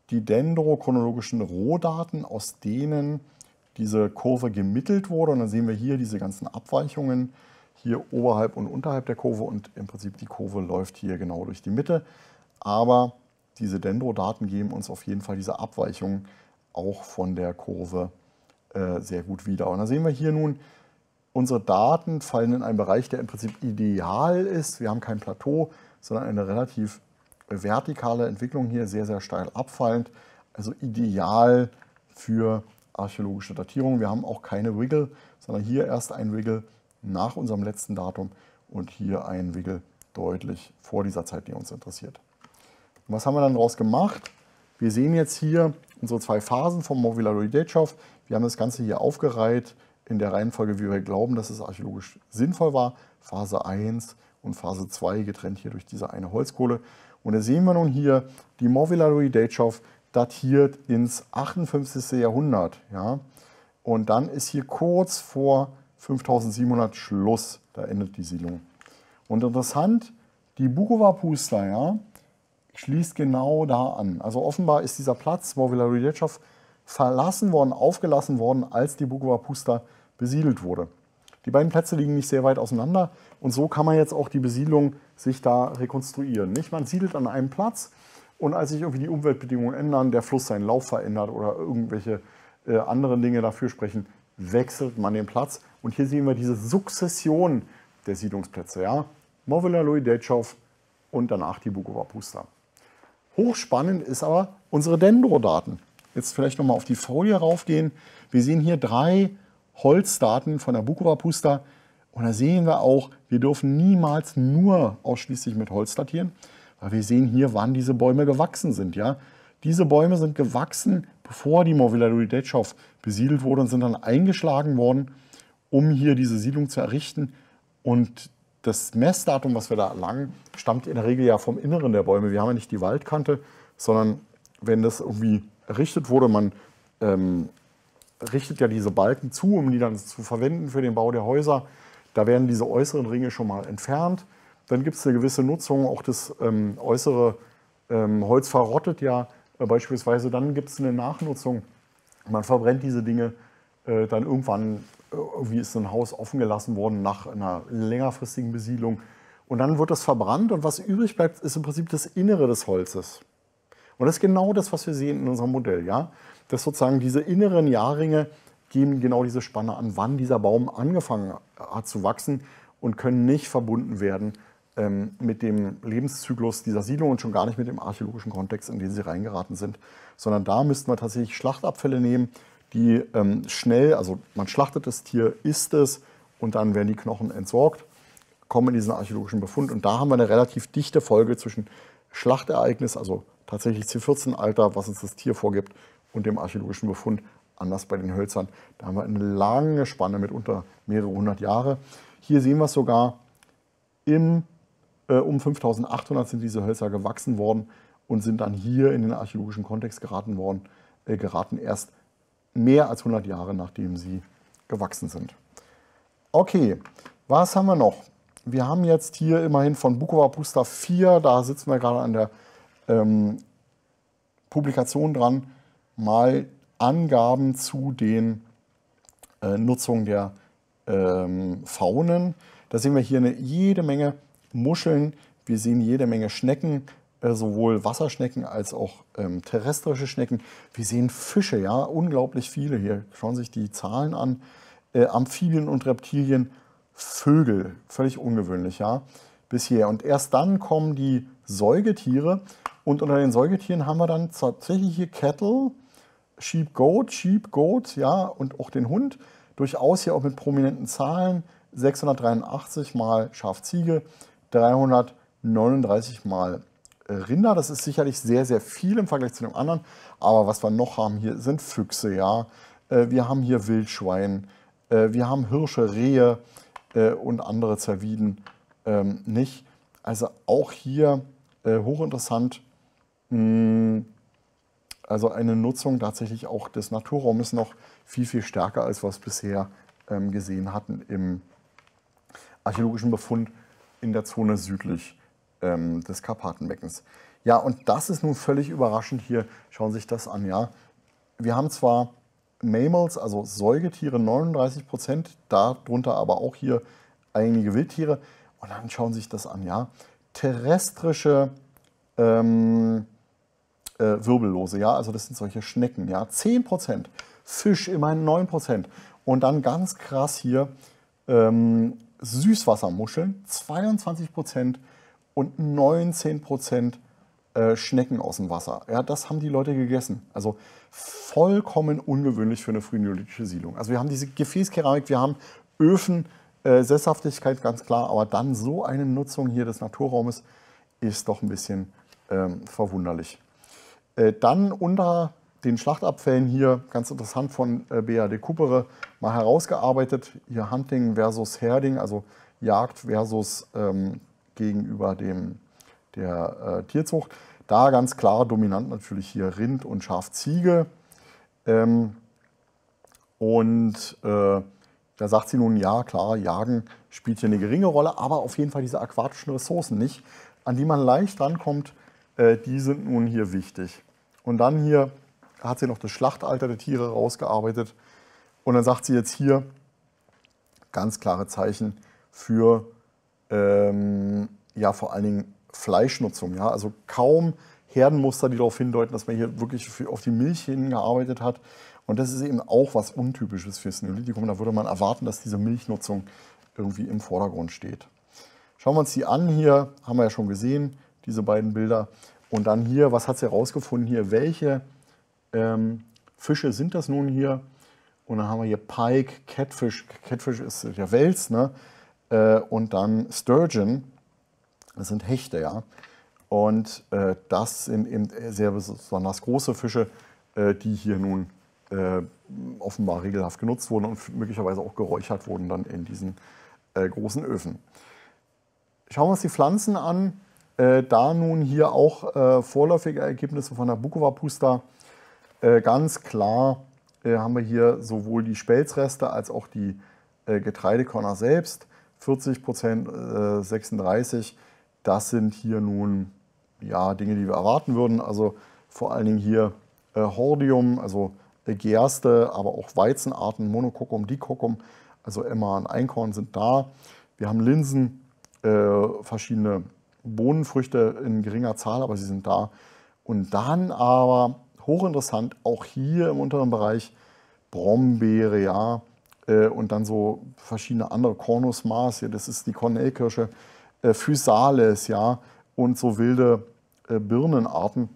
die dendrochronologischen Rohdaten, aus denen diese Kurve gemittelt wurde. Und dann sehen wir hier diese ganzen Abweichungen hier oberhalb und unterhalb der Kurve und im Prinzip die Kurve läuft hier genau durch die Mitte. Aber diese Dendro-Daten geben uns auf jeden Fall diese Abweichung auch von der Kurve äh, sehr gut wieder. Und da sehen wir hier nun, unsere Daten fallen in einen Bereich, der im Prinzip ideal ist. Wir haben kein Plateau, sondern eine relativ äh, vertikale Entwicklung hier, sehr, sehr steil abfallend. Also ideal für archäologische Datierung. Wir haben auch keine Wiggle, sondern hier erst ein Wiggle nach unserem letzten Datum und hier ein Wiggle deutlich vor dieser Zeit, die uns interessiert. Und was haben wir dann daraus gemacht? Wir sehen jetzt hier unsere zwei Phasen vom Movilaroi-Dechow. Wir haben das Ganze hier aufgereiht in der Reihenfolge, wie wir glauben, dass es archäologisch sinnvoll war. Phase 1 und Phase 2 getrennt hier durch diese eine Holzkohle. Und da sehen wir nun hier, die Movilaroi-Dechow datiert ins 58. Jahrhundert. Ja? Und dann ist hier kurz vor 5700 Schluss, da endet die Siedlung. Und interessant, die Bukova Pusta, ja, schließt genau da an. Also offenbar ist dieser Platz, wo Villaridechov verlassen worden, aufgelassen worden, als die Bukova Pusta besiedelt wurde. Die beiden Plätze liegen nicht sehr weit auseinander und so kann man jetzt auch die Besiedlung sich da rekonstruieren. Nicht? Man siedelt an einem Platz und als sich irgendwie die Umweltbedingungen ändern, der Fluss seinen Lauf verändert oder irgendwelche äh, anderen Dinge dafür sprechen, wechselt man den Platz und hier sehen wir diese Sukzession der Siedlungsplätze. Ja? Movila, Loidechow und danach die Bukova Pusta. Hochspannend ist aber unsere Dendro-Daten. Jetzt vielleicht nochmal auf die Folie raufgehen. Wir sehen hier drei Holzdaten von der Bukova Pusta. Und da sehen wir auch, wir dürfen niemals nur ausschließlich mit Holz datieren, weil wir sehen hier, wann diese Bäume gewachsen sind. Ja? Diese Bäume sind gewachsen, bevor die Movila Dudetschow besiedelt wurde und sind dann eingeschlagen worden um hier diese Siedlung zu errichten. Und das Messdatum, was wir da erlangen, stammt in der Regel ja vom Inneren der Bäume. Wir haben ja nicht die Waldkante, sondern wenn das irgendwie errichtet wurde, man ähm, richtet ja diese Balken zu, um die dann zu verwenden für den Bau der Häuser. Da werden diese äußeren Ringe schon mal entfernt. Dann gibt es eine gewisse Nutzung, auch das ähm, äußere ähm, Holz verrottet ja äh, beispielsweise. Dann gibt es eine Nachnutzung. Man verbrennt diese Dinge äh, dann irgendwann irgendwie ist ein Haus offen gelassen worden nach einer längerfristigen Besiedlung. Und dann wird das verbrannt und was übrig bleibt, ist im Prinzip das Innere des Holzes. Und das ist genau das, was wir sehen in unserem Modell. Ja? Dass sozusagen diese inneren Jahrringe geben genau diese Spanne an, wann dieser Baum angefangen hat zu wachsen und können nicht verbunden werden ähm, mit dem Lebenszyklus dieser Siedlung und schon gar nicht mit dem archäologischen Kontext, in den sie reingeraten sind. Sondern da müssten wir tatsächlich Schlachtabfälle nehmen, die ähm, schnell, also man schlachtet das Tier, isst es und dann werden die Knochen entsorgt, kommen in diesen archäologischen Befund. Und da haben wir eine relativ dichte Folge zwischen Schlachtereignis, also tatsächlich C14-Alter, was uns das Tier vorgibt, und dem archäologischen Befund. Anders bei den Hölzern. Da haben wir eine lange Spanne mit unter mehrere hundert Jahre. Hier sehen wir es sogar, im, äh, um 5800 sind diese Hölzer gewachsen worden und sind dann hier in den archäologischen Kontext geraten worden, äh, geraten erst mehr als 100 Jahre, nachdem sie gewachsen sind. Okay, was haben wir noch? Wir haben jetzt hier immerhin von Bukova Pusta 4, da sitzen wir gerade an der ähm, Publikation dran, mal Angaben zu den äh, Nutzungen der ähm, Faunen. Da sehen wir hier eine, jede Menge Muscheln, wir sehen jede Menge Schnecken, äh, sowohl Wasserschnecken als auch ähm, terrestrische Schnecken. Wir sehen Fische, ja, unglaublich viele hier. Schauen Sie sich die Zahlen an. Äh, Amphibien und Reptilien, Vögel, völlig ungewöhnlich, ja, bisher. Und erst dann kommen die Säugetiere. Und unter den Säugetieren haben wir dann tatsächlich hier Cattle, Sheep Goat, Sheep Goat, ja, und auch den Hund. Durchaus hier auch mit prominenten Zahlen. 683 mal Schafziege, 339 mal äh, Rinder, das ist sicherlich sehr, sehr viel im Vergleich zu dem anderen. Aber was wir noch haben hier sind Füchse, ja. Äh, wir haben hier Wildschwein, äh, wir haben Hirsche, Rehe und andere Zerviden ähm, nicht. Also auch hier hochinteressant. Hm, also eine Nutzung tatsächlich auch des Naturraumes noch viel, viel stärker, als wir es bisher ähm, gesehen hatten im archäologischen Befund in der Zone südlich ähm, des Karpatenbeckens. Ja, und das ist nun völlig überraschend hier. Schauen Sie sich das an, ja. Wir haben zwar Mammals, also Säugetiere, 39 Prozent, darunter aber auch hier einige Wildtiere. Und dann schauen Sie sich das an, ja. Terrestrische ähm, äh, Wirbellose, ja, also das sind solche Schnecken, ja. 10 Prozent. Fisch immerhin 9 Prozent. Und dann ganz krass hier ähm, Süßwassermuscheln, 22 Prozent und 19 Prozent äh, Schnecken aus dem Wasser. Ja, das haben die Leute gegessen. Also vollkommen ungewöhnlich für eine frühneolithische Siedlung. Also wir haben diese Gefäßkeramik, wir haben Öfen, äh, Sesshaftigkeit ganz klar, aber dann so eine Nutzung hier des Naturraumes ist doch ein bisschen ähm, verwunderlich. Äh, dann unter den Schlachtabfällen hier, ganz interessant von äh, de Coupere, mal herausgearbeitet, hier Hunting versus Herding, also Jagd versus ähm, gegenüber dem, der äh, Tierzucht. Da ganz klar dominant natürlich hier Rind und Schafziege. Ähm, und äh, da sagt sie nun, ja, klar, Jagen spielt hier eine geringe Rolle, aber auf jeden Fall diese aquatischen Ressourcen nicht, an die man leicht rankommt, äh, die sind nun hier wichtig. Und dann hier hat sie noch das Schlachtalter der Tiere rausgearbeitet. Und dann sagt sie jetzt hier ganz klare Zeichen für ähm, ja vor allen Dingen Fleischnutzung. Ja? Also kaum Herdenmuster, die darauf hindeuten, dass man hier wirklich auf die Milch hingearbeitet hat. Und das ist eben auch was Untypisches fürs Neolithikum. Da würde man erwarten, dass diese Milchnutzung irgendwie im Vordergrund steht. Schauen wir uns die an. Hier haben wir ja schon gesehen, diese beiden Bilder. Und dann hier, was hat sie herausgefunden hier? Welche ähm, Fische sind das nun hier? Und dann haben wir hier Pike, Catfish. Catfish ist der Wels, ne? Äh, und dann Sturgeon, das sind Hechte, ja. Und äh, das sind eben sehr besonders große Fische, äh, die hier nun äh, offenbar regelhaft genutzt wurden und möglicherweise auch geräuchert wurden dann in diesen äh, großen Öfen. Schauen wir uns die Pflanzen an. da nun hier auch vorläufige Ergebnisse von der Bukova Pusta. ganz klar haben wir hier sowohl die Spelzreste als auch die Getreidekörner selbst. 40 Prozent, äh, 36. Das sind hier nun ja, Dinge, die wir erwarten würden. Also vor allen Dingen hier äh, Hordium, also Gerste, aber auch Weizenarten, Monokokum, Dikokum, also immer ein Einkorn sind da. Wir haben Linsen, äh, verschiedene Bohnenfrüchte in geringer Zahl, aber sie sind da. Und dann aber hochinteressant, auch hier im unteren Bereich Brombeere, ja, äh, und dann so verschiedene andere Cornusmaß, hier, das ist die Cornellkirsche, äh, Physales, ja, und so wilde äh, Birnenarten.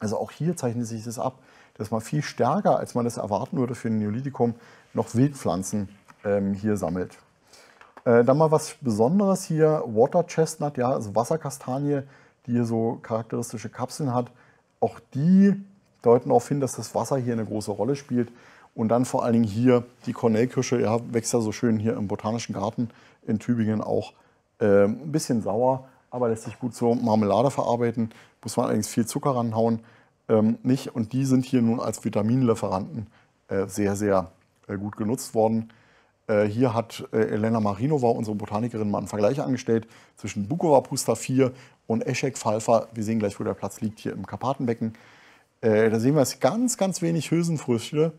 Also auch hier zeichnet sich das ab, dass man viel stärker, als man das erwarten würde für ein Neolithikum, noch Wildpflanzen ähm, hier sammelt. Äh, dann mal was Besonderes hier, Water Chestnut, ja, also Wasserkastanie, die hier so charakteristische Kapseln hat. Auch die deuten darauf hin, dass das Wasser hier eine große Rolle spielt. Und dann vor allen Dingen hier die Kornellkirsche, ja, wächst ja so schön hier im Botanischen Garten in Tübingen auch. Äh, ein bisschen sauer, aber lässt sich gut zur Marmelade verarbeiten. Muss man allerdings viel Zucker ranhauen. Ähm, nicht. Und die sind hier nun als Vitaminlieferanten äh, sehr, sehr äh, gut genutzt worden. Äh, hier hat äh, Elena Marinova, unsere Botanikerin, mal einen Vergleich angestellt zwischen Bukova Pusta 4 und Eschek Falfa. Wir sehen gleich, wo der Platz liegt, hier im Karpatenbecken. Äh, da sehen wir es ganz, ganz wenig Hülsenfrüchte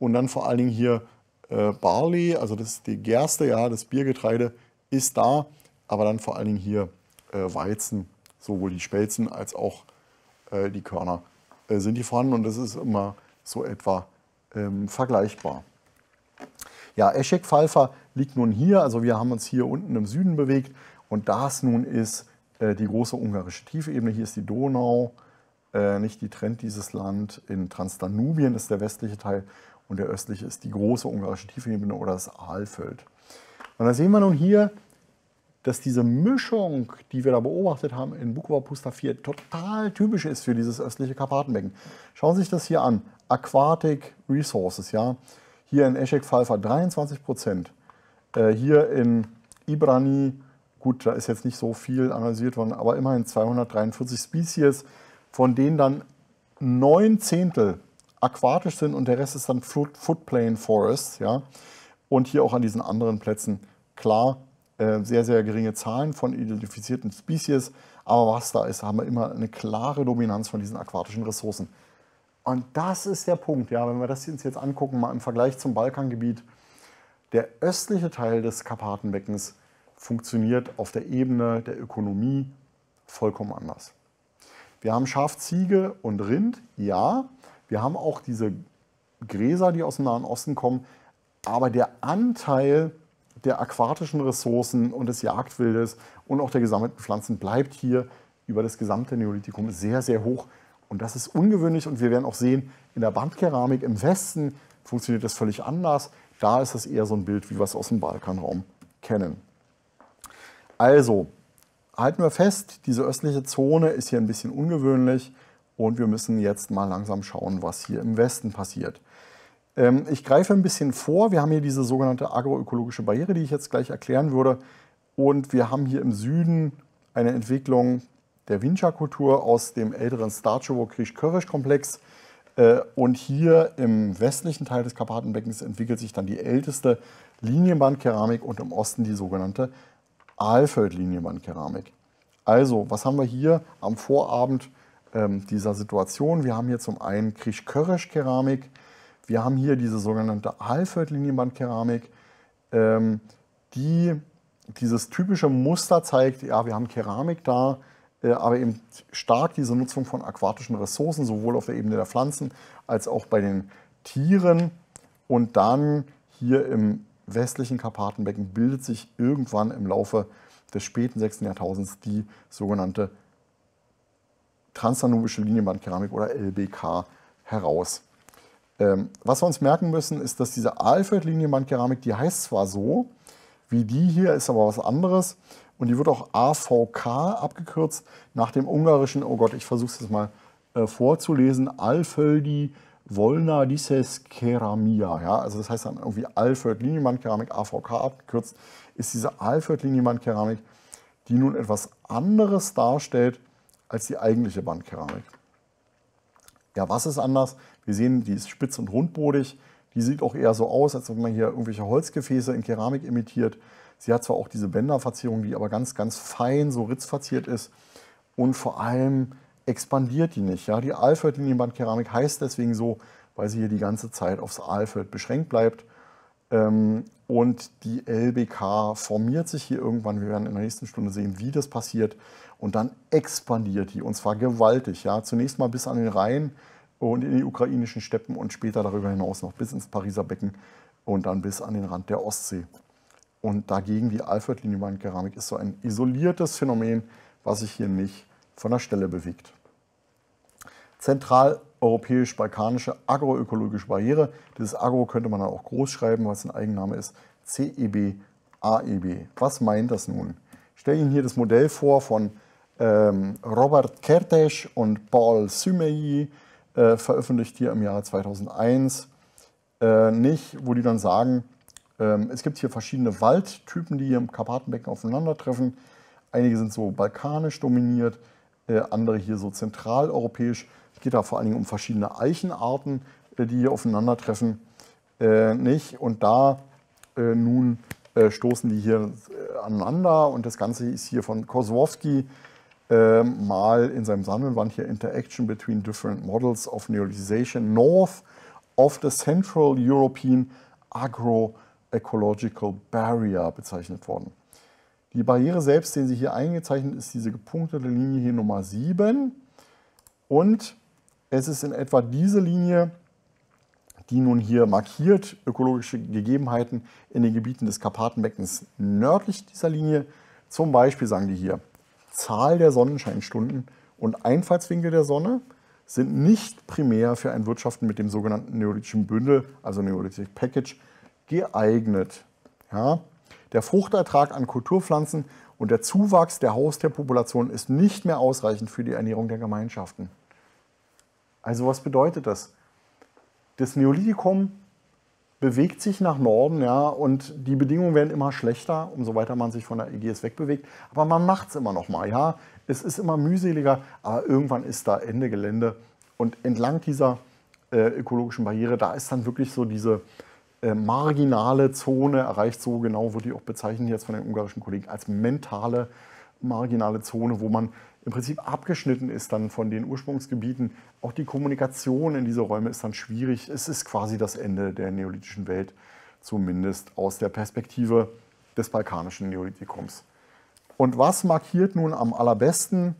und dann vor allen Dingen hier äh, Barley, also das, die Gerste, ja, das Biergetreide ist da, aber dann vor allen Dingen hier äh, Weizen, sowohl die Spelzen als auch äh, die Körner äh, sind die vorhanden und das ist immer so etwa ähm, vergleichbar. Ja, eschek Falfa liegt nun hier, also wir haben uns hier unten im Süden bewegt und das nun ist äh, die große ungarische Tiefebene, hier ist die Donau, äh, nicht die Trend dieses Land in Transdanubien, das ist der westliche Teil und der östliche ist die große ungarische Tiefebene oder das Aalfeld. Und da sehen wir nun hier, dass diese Mischung, die wir da beobachtet haben in Bukova Pusta 4, total typisch ist für dieses östliche Karpatenbecken. Schauen Sie sich das hier an. Aquatic Resources, ja. Hier in Eschek-Falfa 23 Prozent. Äh, hier in Ibrani, gut, da ist jetzt nicht so viel analysiert worden, aber immerhin 243 Spezies, von denen dann neun Zehntel aquatisch sind und der Rest ist dann Footplain Forest. Ja? Und hier auch an diesen anderen Plätzen, klar, äh, sehr, sehr geringe Zahlen von identifizierten Spezies, aber was da ist, haben wir immer eine klare Dominanz von diesen aquatischen Ressourcen. Und das ist der Punkt, ja, wenn wir das uns jetzt angucken, mal im Vergleich zum Balkangebiet, der östliche Teil des Karpatenbeckens funktioniert auf der Ebene der Ökonomie vollkommen anders. Wir haben Schaf, Ziege und Rind, ja, wir haben auch diese Gräser, die aus dem Nahen Osten kommen, aber der Anteil der aquatischen Ressourcen und des Jagdwildes und auch der gesammelten Pflanzen bleibt hier über das gesamte Neolithikum sehr, sehr hoch. Und das ist ungewöhnlich und wir werden auch sehen, in der Bandkeramik im Westen funktioniert das völlig anders. Da ist das eher so ein Bild, wie wir es aus dem Balkanraum kennen. Also, halten wir fest, diese östliche Zone ist hier ein bisschen ungewöhnlich und wir müssen jetzt mal langsam schauen, was hier im Westen passiert. Ähm, ich greife ein bisschen vor. Wir haben hier diese sogenannte agroökologische Barriere, die ich jetzt gleich erklären würde. Und wir haben hier im Süden eine Entwicklung der Vinca-Kultur aus dem älteren Starchewo-Krisch-Körrisch-Komplex. Äh, und hier im westlichen Teil des Karpatenbeckens entwickelt sich dann die älteste Linienbandkeramik und im Osten die sogenannte Alfeld-Linienbandkeramik. Also, was haben wir hier am Vorabend ähm, dieser Situation. Wir haben hier zum einen krisch körrisch keramik wir haben hier diese sogenannte Halfeld-Linienbandkeramik, ähm, die dieses typische Muster zeigt, ja, wir haben Keramik da, äh, aber eben stark diese Nutzung von aquatischen Ressourcen, sowohl auf der Ebene der Pflanzen als auch bei den Tieren. Und dann hier im westlichen Karpatenbecken bildet sich irgendwann im Laufe des späten 6. Jahrtausends die sogenannte transanubische Linienbandkeramik oder LBK heraus. Ähm, was wir uns merken müssen, ist, dass diese Alfred-Linienbandkeramik, die heißt zwar so, wie die hier, ist aber was anderes. Und die wird auch AVK abgekürzt nach dem ungarischen, oh Gott, ich versuche es jetzt mal äh, vorzulesen, Alföldi Volna Dises Keramia. Ja? Also das heißt dann irgendwie Alföld-Linienbandkeramik, AVK abgekürzt, ist diese Alföld-Linienbandkeramik, die nun etwas anderes darstellt als die eigentliche Wandkeramik. Ja, was ist anders? Wir sehen, die ist spitz und rundbodig. Die sieht auch eher so aus, als ob man hier irgendwelche Holzgefäße in Keramik imitiert. Sie hat zwar auch diese Bänderverzierung, die aber ganz, ganz fein so ritzverziert ist. Und vor allem expandiert die nicht. Ja? Die Alfred-Linienbandkeramik heißt deswegen so, weil sie hier die ganze Zeit aufs Alfred beschränkt bleibt. Ähm, und die LBK formiert sich hier irgendwann. Wir werden in der nächsten Stunde sehen, wie das passiert. Und dann expandiert die, und zwar gewaltig. Ja? Zunächst mal bis an den Rhein und in die ukrainischen Steppen und später darüber hinaus noch bis ins Pariser Becken und dann bis an den Rand der Ostsee. Und dagegen die Alfred-Linienwandkeramik ist so ein isoliertes Phänomen, was sich hier nicht von der Stelle bewegt. Zentraleuropäisch-balkanische agroökologische Barriere. Dieses Agro könnte man dann auch groß schreiben, es ein Eigenname ist. CEB, AEB. Was meint das nun? Ich stelle Ihnen hier das Modell vor von ähm, Robert Kertész und Paul Sümei äh, veröffentlicht hier im Jahr 2001 äh, nicht, wo die dann sagen, ähm, es gibt hier verschiedene Waldtypen, die hier im Karpatenbecken aufeinandertreffen. Einige sind so balkanisch dominiert, äh, andere hier so zentraleuropäisch. Es geht da vor allen Dingen um verschiedene Eichenarten, äh, die hier aufeinandertreffen. Äh, nicht? Und da äh, nun stoßen die hier aneinander und das Ganze ist hier von Kozłowski äh, mal in seinem Sammelband hier Interaction between different models of neolithization north of the Central European Agroecological Barrier bezeichnet worden. Die Barriere selbst, den Sie hier eingezeichnet, ist diese gepunktete Linie hier Nummer 7. Und es ist in etwa diese Linie, die nun hier markiert ökologische Gegebenheiten in den Gebieten des Karpatenbeckens nördlich dieser Linie. Zum Beispiel sagen die hier, Zahl der Sonnenscheinstunden und Einfallswinkel der Sonne sind nicht primär für ein Wirtschaften mit dem sogenannten neolithischen Bündel, also Neolithic Package, geeignet. Ja? Der Fruchtertrag an Kulturpflanzen und der Zuwachs der Haustierpopulation ist nicht mehr ausreichend für die Ernährung der Gemeinschaften. Also was bedeutet das? Das Neolithikum bewegt sich nach Norden, ja, und die Bedingungen werden immer schlechter, umso weiter man sich von der Ägäis wegbewegt. Aber man macht es immer noch mal, ja. Es ist immer mühseliger, aber irgendwann ist da Ende Gelände. Und entlang dieser äh, ökologischen Barriere, da ist dann wirklich so diese äh, marginale Zone erreicht, so genau wurde die auch bezeichnet jetzt von den ungarischen Kollegen als mentale marginale Zone, wo man im Prinzip abgeschnitten ist dann von den Ursprungsgebieten. Auch die Kommunikation in diese Räume ist dann schwierig. Es ist quasi das Ende der neolithischen Welt, zumindest aus der Perspektive des balkanischen Neolithikums. Und was markiert nun am allerbesten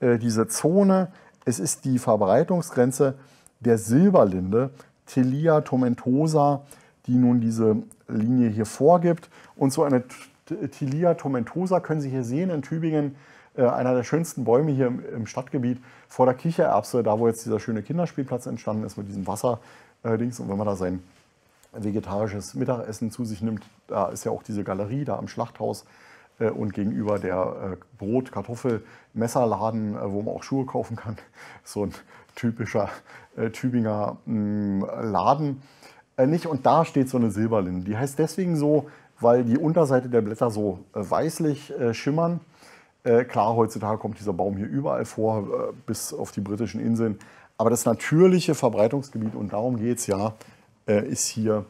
äh, diese Zone? Es ist die Verbreitungsgrenze der Silberlinde, Telia tomentosa, die nun diese Linie hier vorgibt. Und so eine Tilia tomentosa können Sie hier sehen in Tübingen, äh, einer der schönsten Bäume hier im, Stadtgebiet, vor der Kichererbse, da wo jetzt dieser schöne Kinderspielplatz entstanden ist mit diesem Wasserdings. Äh, und wenn man da sein vegetarisches Mittagessen zu sich nimmt, da ist ja auch diese Galerie da am Schlachthaus äh, und gegenüber der Brot-, Kartoffel-, Messerladen, wo man auch Schuhe kaufen kann. So ein typischer Tübinger mm, Laden. Nicht, und da steht so eine Silberlinde. Die heißt deswegen so, weil die Unterseite der Blätter so äh, weißlich äh, schimmern. Äh, klar, heutzutage kommt dieser Baum hier überall vor, bis auf die britischen Inseln. Aber das natürliche Verbreitungsgebiet, und darum geht es ja, ist hier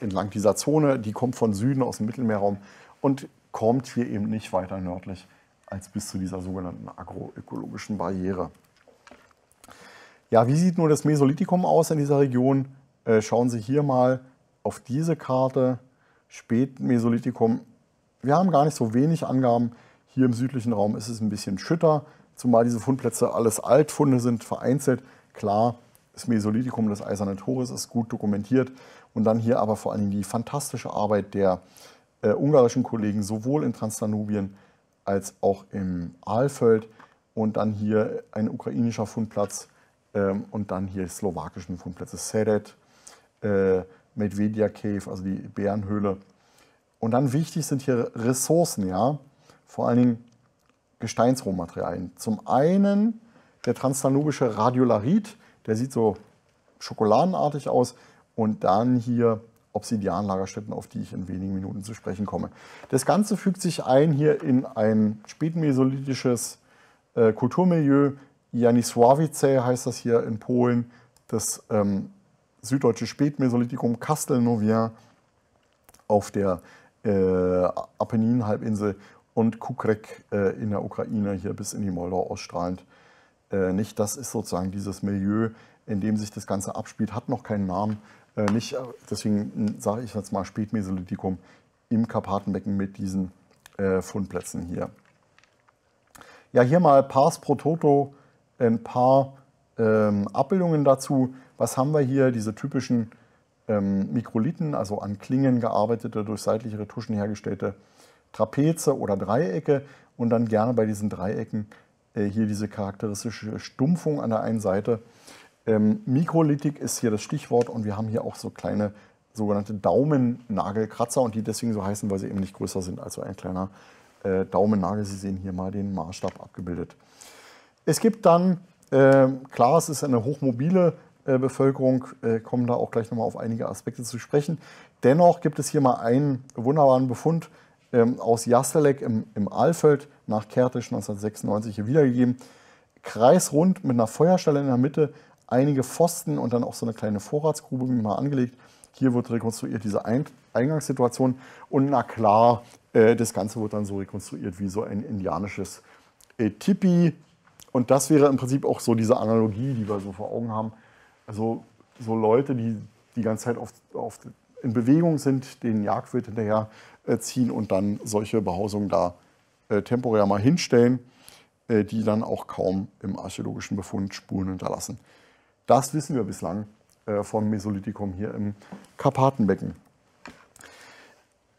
entlang dieser Zone. Die kommt von Süden aus dem Mittelmeerraum und kommt hier eben nicht weiter nördlich als bis zu dieser sogenannten agroökologischen Barriere. Ja, wie sieht nun das Mesolithikum aus in dieser Region? Schauen Sie hier mal auf diese Karte. Spätmesolithikum. Wir haben gar nicht so wenig Angaben. Hier im südlichen Raum ist es ein bisschen schütter, zumal diese Fundplätze alles Altfunde sind, vereinzelt. Klar, das Mesolithikum des Eisernen Tores ist gut dokumentiert. Und dann hier aber vor allen Dingen die fantastische Arbeit der äh, ungarischen Kollegen, sowohl in Transdanubien als auch im Aalfeld. Und dann hier ein ukrainischer Fundplatz ähm, und dann hier slowakischen Fundplätze Seret. Äh, Medvedia Cave, also die Bärenhöhle. Und dann wichtig sind hier Ressourcen, ja, vor allen Dingen Gesteinsrohmaterialien. Zum einen der transtanogische Radiolarit, der sieht so schokoladenartig aus. Und dann hier Obsidianlagerstätten, auf die ich in wenigen Minuten zu sprechen komme. Das Ganze fügt sich ein hier in ein spätmesolithisches äh, Kulturmilieu. Janisławice heißt das hier in Polen. Das ähm, süddeutsche Spätmesolithikum, Castelnovien auf der äh, Apenninhalbinsel und Kukrek äh, in der Ukraine hier bis in die Moldau ausstrahlend. Äh, nicht, das ist sozusagen dieses Milieu, in dem sich das Ganze abspielt, hat noch keinen Namen. Äh, nicht, äh, deswegen hm, sage ich jetzt mal Spätmesolithikum im Karpatenbecken mit diesen äh, Fundplätzen hier. Ja, hier mal Pars pro Toto ein paar ähm, Abbildungen dazu. Was haben wir hier? Diese typischen ähm, Mikrolithen, also an Klingen gearbeitete, durch seitliche Retuschen hergestellte Trapeze oder Dreiecke und dann gerne bei diesen Dreiecken äh, hier diese charakteristische Stumpfung an der einen Seite. Ähm, Mikrolithik ist hier das Stichwort und wir haben hier auch so kleine sogenannte Daumennagelkratzer und die deswegen so heißen, weil sie eben nicht größer sind als so ein kleiner äh, Daumennagel. Sie sehen hier mal den Maßstab abgebildet. Es gibt dann, äh, klar, es ist eine hochmobile äh, Bevölkerung äh, kommen da auch gleich nochmal auf einige Aspekte zu sprechen. Dennoch gibt es hier mal einen wunderbaren Befund ähm, aus Jastelek im, im Alfeld nach Kertisch 1996 hier wiedergegeben. Kreisrund mit einer Feuerstelle in der Mitte, einige Pfosten und dann auch so eine kleine Vorratsgrube mal angelegt. Hier wird rekonstruiert diese Eingangssituation und na klar, äh, das Ganze wird dann so rekonstruiert wie so ein indianisches Tipi. Und das wäre im Prinzip auch so diese Analogie, die wir so vor Augen haben also so Leute, die die ganze Zeit auf, auf, in Bewegung sind, den Jagdwild hinterher äh, ziehen und dann solche Behausungen da äh, temporär mal hinstellen, äh, die dann auch kaum im archäologischen Befund Spuren hinterlassen. Das wissen wir bislang äh, vom Mesolithikum hier im Karpatenbecken.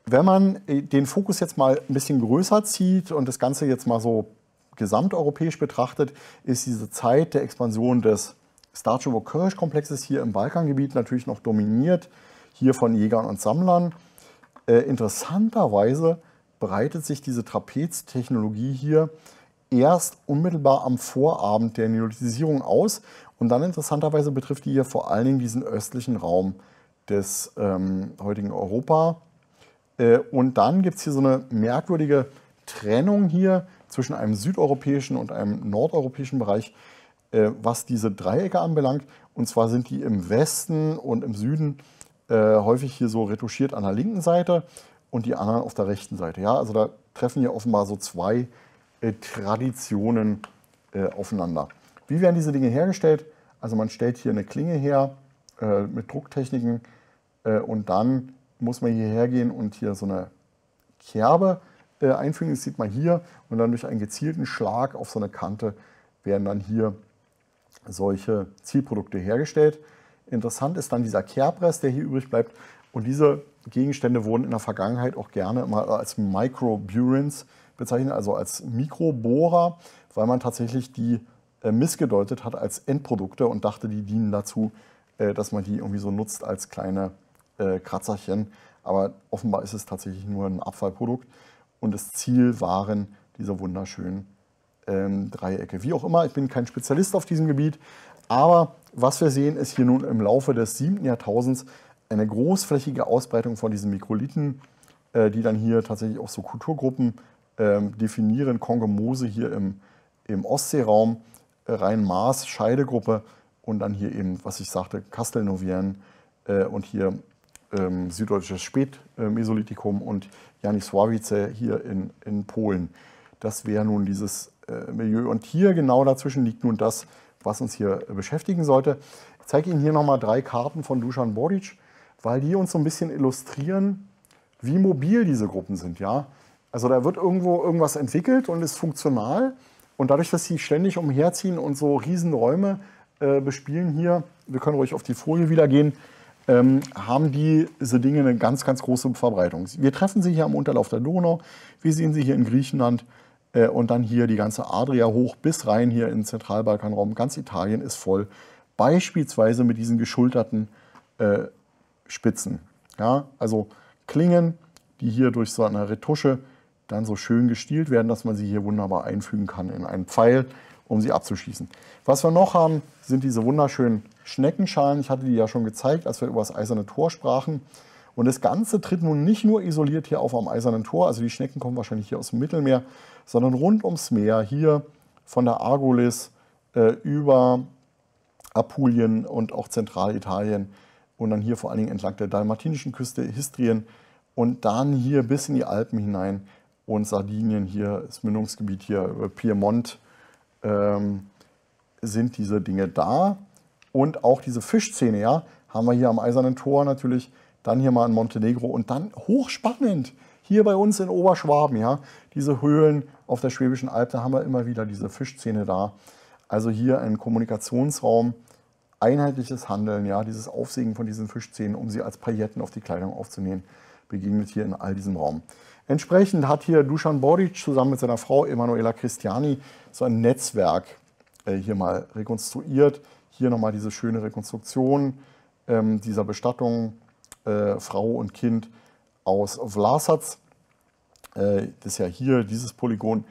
Wenn man äh, den Fokus jetzt mal ein bisschen größer zieht und das Ganze jetzt mal so gesamteuropäisch betrachtet, ist diese Zeit der Expansion des Starcevo-Kirsch-Komplex ist hier im Balkangebiet natürlich noch dominiert, hier von Jägern und Sammlern. Äh, interessanterweise breitet sich diese Trapeztechnologie hier erst unmittelbar am Vorabend der Neolithisierung aus. Und dann interessanterweise betrifft die hier vor allen Dingen diesen östlichen Raum des ähm, heutigen Europa. Äh, und dann gibt es hier so eine merkwürdige Trennung hier zwischen einem südeuropäischen und einem nordeuropäischen Bereich, äh, was diese Dreiecke anbelangt. Und zwar sind die im Westen und im Süden äh, häufig hier so retuschiert an der linken Seite und die anderen auf der rechten Seite. Ja, also da treffen hier offenbar so zwei äh, Traditionen äh, aufeinander. Wie werden diese Dinge hergestellt? Also man stellt hier eine Klinge her äh, mit Drucktechniken äh, und dann muss man hierher gehen und hier so eine Kerbe einfügen. Das sieht man hier. Und dann durch einen gezielten Schlag auf so eine Kante werden dann hier solche Zielprodukte hergestellt. Interessant ist dann dieser Kehrpress, der hier übrig bleibt. Und diese Gegenstände wurden in der Vergangenheit auch gerne immer als Microburins bezeichnet, also als Mikrobohrer, weil man tatsächlich die äh, missgedeutet hat als Endprodukte und dachte, die dienen dazu, äh, dass man die irgendwie so nutzt als kleine äh, Kratzerchen. Aber offenbar ist es tatsächlich nur ein Abfallprodukt und das Ziel waren diese wunderschönen ähm, Dreiecke. Wie auch immer, ich bin kein Spezialist auf diesem Gebiet, aber was wir sehen, ist hier nun im Laufe des 7. Jahrtausends eine großflächige Ausbreitung von diesen Mikrolithen, äh, die dann hier tatsächlich auch so Kulturgruppen ähm, definieren. kongo hier im, im Ostseeraum, äh, Rhein-Maas, Scheidegruppe und dann hier eben, was ich sagte, Castelnovienne äh, und hier ähm, süddeutsches Spätmesolithikum und Janisławice hier in, in Polen. Das wäre nun dieses äh, Milieu. Und hier genau dazwischen liegt nun das, was uns hier beschäftigen sollte. Ich zeige Ihnen hier nochmal drei Karten von Dusan Boric, weil die uns so ein bisschen illustrieren, wie mobil diese Gruppen sind. Ja? Also da wird irgendwo irgendwas entwickelt und ist funktional. Und dadurch, dass sie ständig umherziehen und so Riesenräume äh, bespielen hier, wir können ruhig auf die Folie wieder gehen, ähm, haben diese Dinge eine ganz, ganz große Verbreitung. Wir treffen sie hier am Unterlauf der Donau, wir sehen sie hier in Griechenland, äh, und dann hier die ganze Adria hoch bis rein hier in den Zentralbalkanraum. Ganz Italien ist voll. Beispielsweise mit diesen geschulterten äh, Spitzen. Ja, also Klingen, die hier durch so eine Retusche dann so schön gestielt werden, dass man sie hier wunderbar einfügen kann in einen Pfeil, um sie abzuschießen. Was wir noch haben, sind diese wunderschönen Schneckenschalen. Ich hatte die ja schon gezeigt, als wir über das eiserne Tor sprachen. Und das Ganze tritt nun nicht nur isoliert hier auf am Eisernen Tor, also die Schnecken kommen wahrscheinlich hier aus dem Mittelmeer, sondern rund ums Meer, hier von der Argolis äh, über Apulien und auch Zentralitalien und dann hier vor allen Dingen entlang der dalmatinischen Küste, Histrien und dann hier bis in die Alpen hinein und Sardinien hier, das Mündungsgebiet hier, äh, Piemont, ähm, sind diese Dinge da. Und auch diese Fischszene, ja, haben wir hier am Eisernen Tor natürlich dann hier mal in Montenegro und dann hochspannend hier bei uns in Oberschwaben, ja, diese Höhlen auf der Schwäbischen Alb, da haben wir immer wieder diese Fischzähne da. Also hier ein Kommunikationsraum, einheitliches Handeln, ja, dieses Aufsägen von diesen Fischzähnen, um sie als Pailletten auf die Kleidung aufzunehmen, begegnet hier in all diesem Raum. Entsprechend hat hier Dusan Boric zusammen mit seiner Frau Emanuela Christiani so ein Netzwerk äh, hier mal rekonstruiert. Hier nochmal diese schöne Rekonstruktion ähm, dieser Bestattung äh, Frau und Kind aus Vlasatz. Äh, das ist ja hier dieses Polygon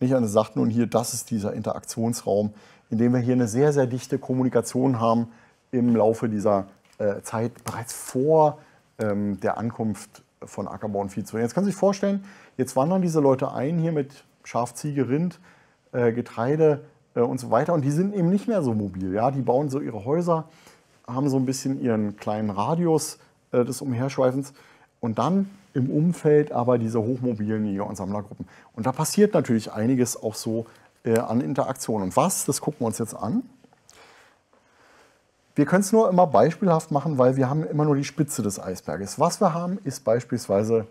nicht an. Es sagt nun hier, das ist dieser Interaktionsraum, in dem wir hier eine sehr, sehr dichte Kommunikation haben im Laufe dieser äh, Zeit, bereits vor ähm, der Ankunft von Ackerbau und Viehzucht. Jetzt kann sich vorstellen, jetzt wandern diese Leute ein hier mit Schaf, Ziege, Rind, äh, Getreide äh, und so weiter und die sind eben nicht mehr so mobil. Ja? Die bauen so ihre Häuser, haben so ein bisschen ihren kleinen Radius, äh, des Umherschweifens. Und dann im Umfeld aber diese hochmobilen Jäger- und Sammlergruppen. Und da passiert natürlich einiges auch so äh, an Interaktion. Und was, das gucken wir uns jetzt an. Wir können es nur immer beispielhaft machen, weil wir haben immer nur die Spitze des Eisberges. Was wir haben, ist beispielsweise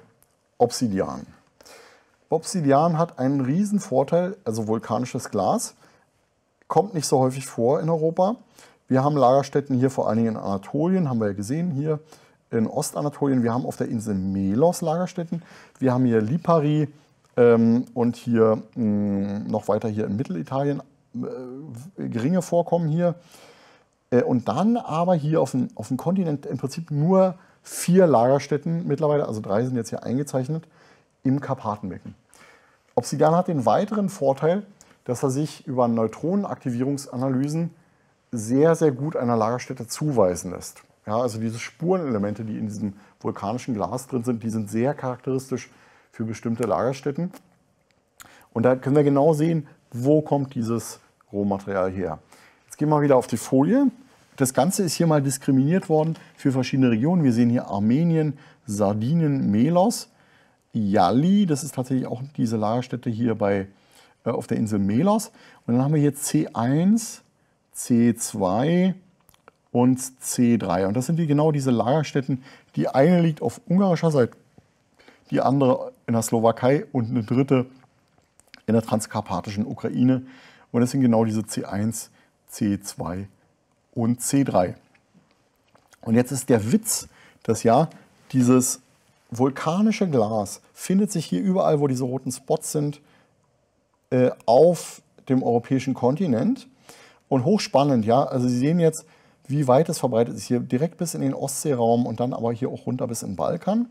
Obsidian. Obsidian hat einen riesen Vorteil, also vulkanisches Glas, kommt nicht so häufig vor in Europa. Wir haben Lagerstätten hier vor allen Dingen in Anatolien, haben wir ja gesehen hier, in Ostanatolien, wir haben auf der Insel Melos Lagerstätten, wir haben hier Lipari ähm, und hier mh, mm, noch weiter hier in Mittelitalien äh, geringe Vorkommen hier. Äh, und dann aber hier auf dem, auf dem Kontinent im Prinzip nur vier Lagerstätten mittlerweile, also drei sind jetzt hier eingezeichnet, im Karpatenbecken. Obsidian hat den weiteren Vorteil, dass er sich über Neutronenaktivierungsanalysen sehr, sehr gut einer Lagerstätte zuweisen lässt. Ja, also diese Spurenelemente, die in diesem vulkanischen Glas drin sind, die sind sehr charakteristisch für bestimmte Lagerstätten. Und da können wir genau sehen, wo kommt dieses Rohmaterial her. Jetzt gehen wir wieder auf die Folie. Das Ganze ist hier mal diskriminiert worden für verschiedene Regionen. Wir sehen hier Armenien, Sardinien, Melos, Yali, das ist tatsächlich auch diese Lagerstätte hier bei, äh, auf der Insel Melos. Und dann haben wir hier C1, C2, und C3. Und das sind die, genau diese Lagerstätten. Die eine liegt auf ungarischer Seite, die andere in der Slowakei und eine dritte in der transkarpatischen Ukraine. Und das sind genau diese C1, C2 und C3. Und jetzt ist der Witz, dass ja dieses vulkanische Glas findet sich hier überall, wo diese roten Spots sind, äh, auf dem europäischen Kontinent. Und hochspannend, ja. Also Sie sehen jetzt, wie weit es verbreitet ist. Hier direkt bis in den Ostseeraum und dann aber hier auch runter bis in den Balkan.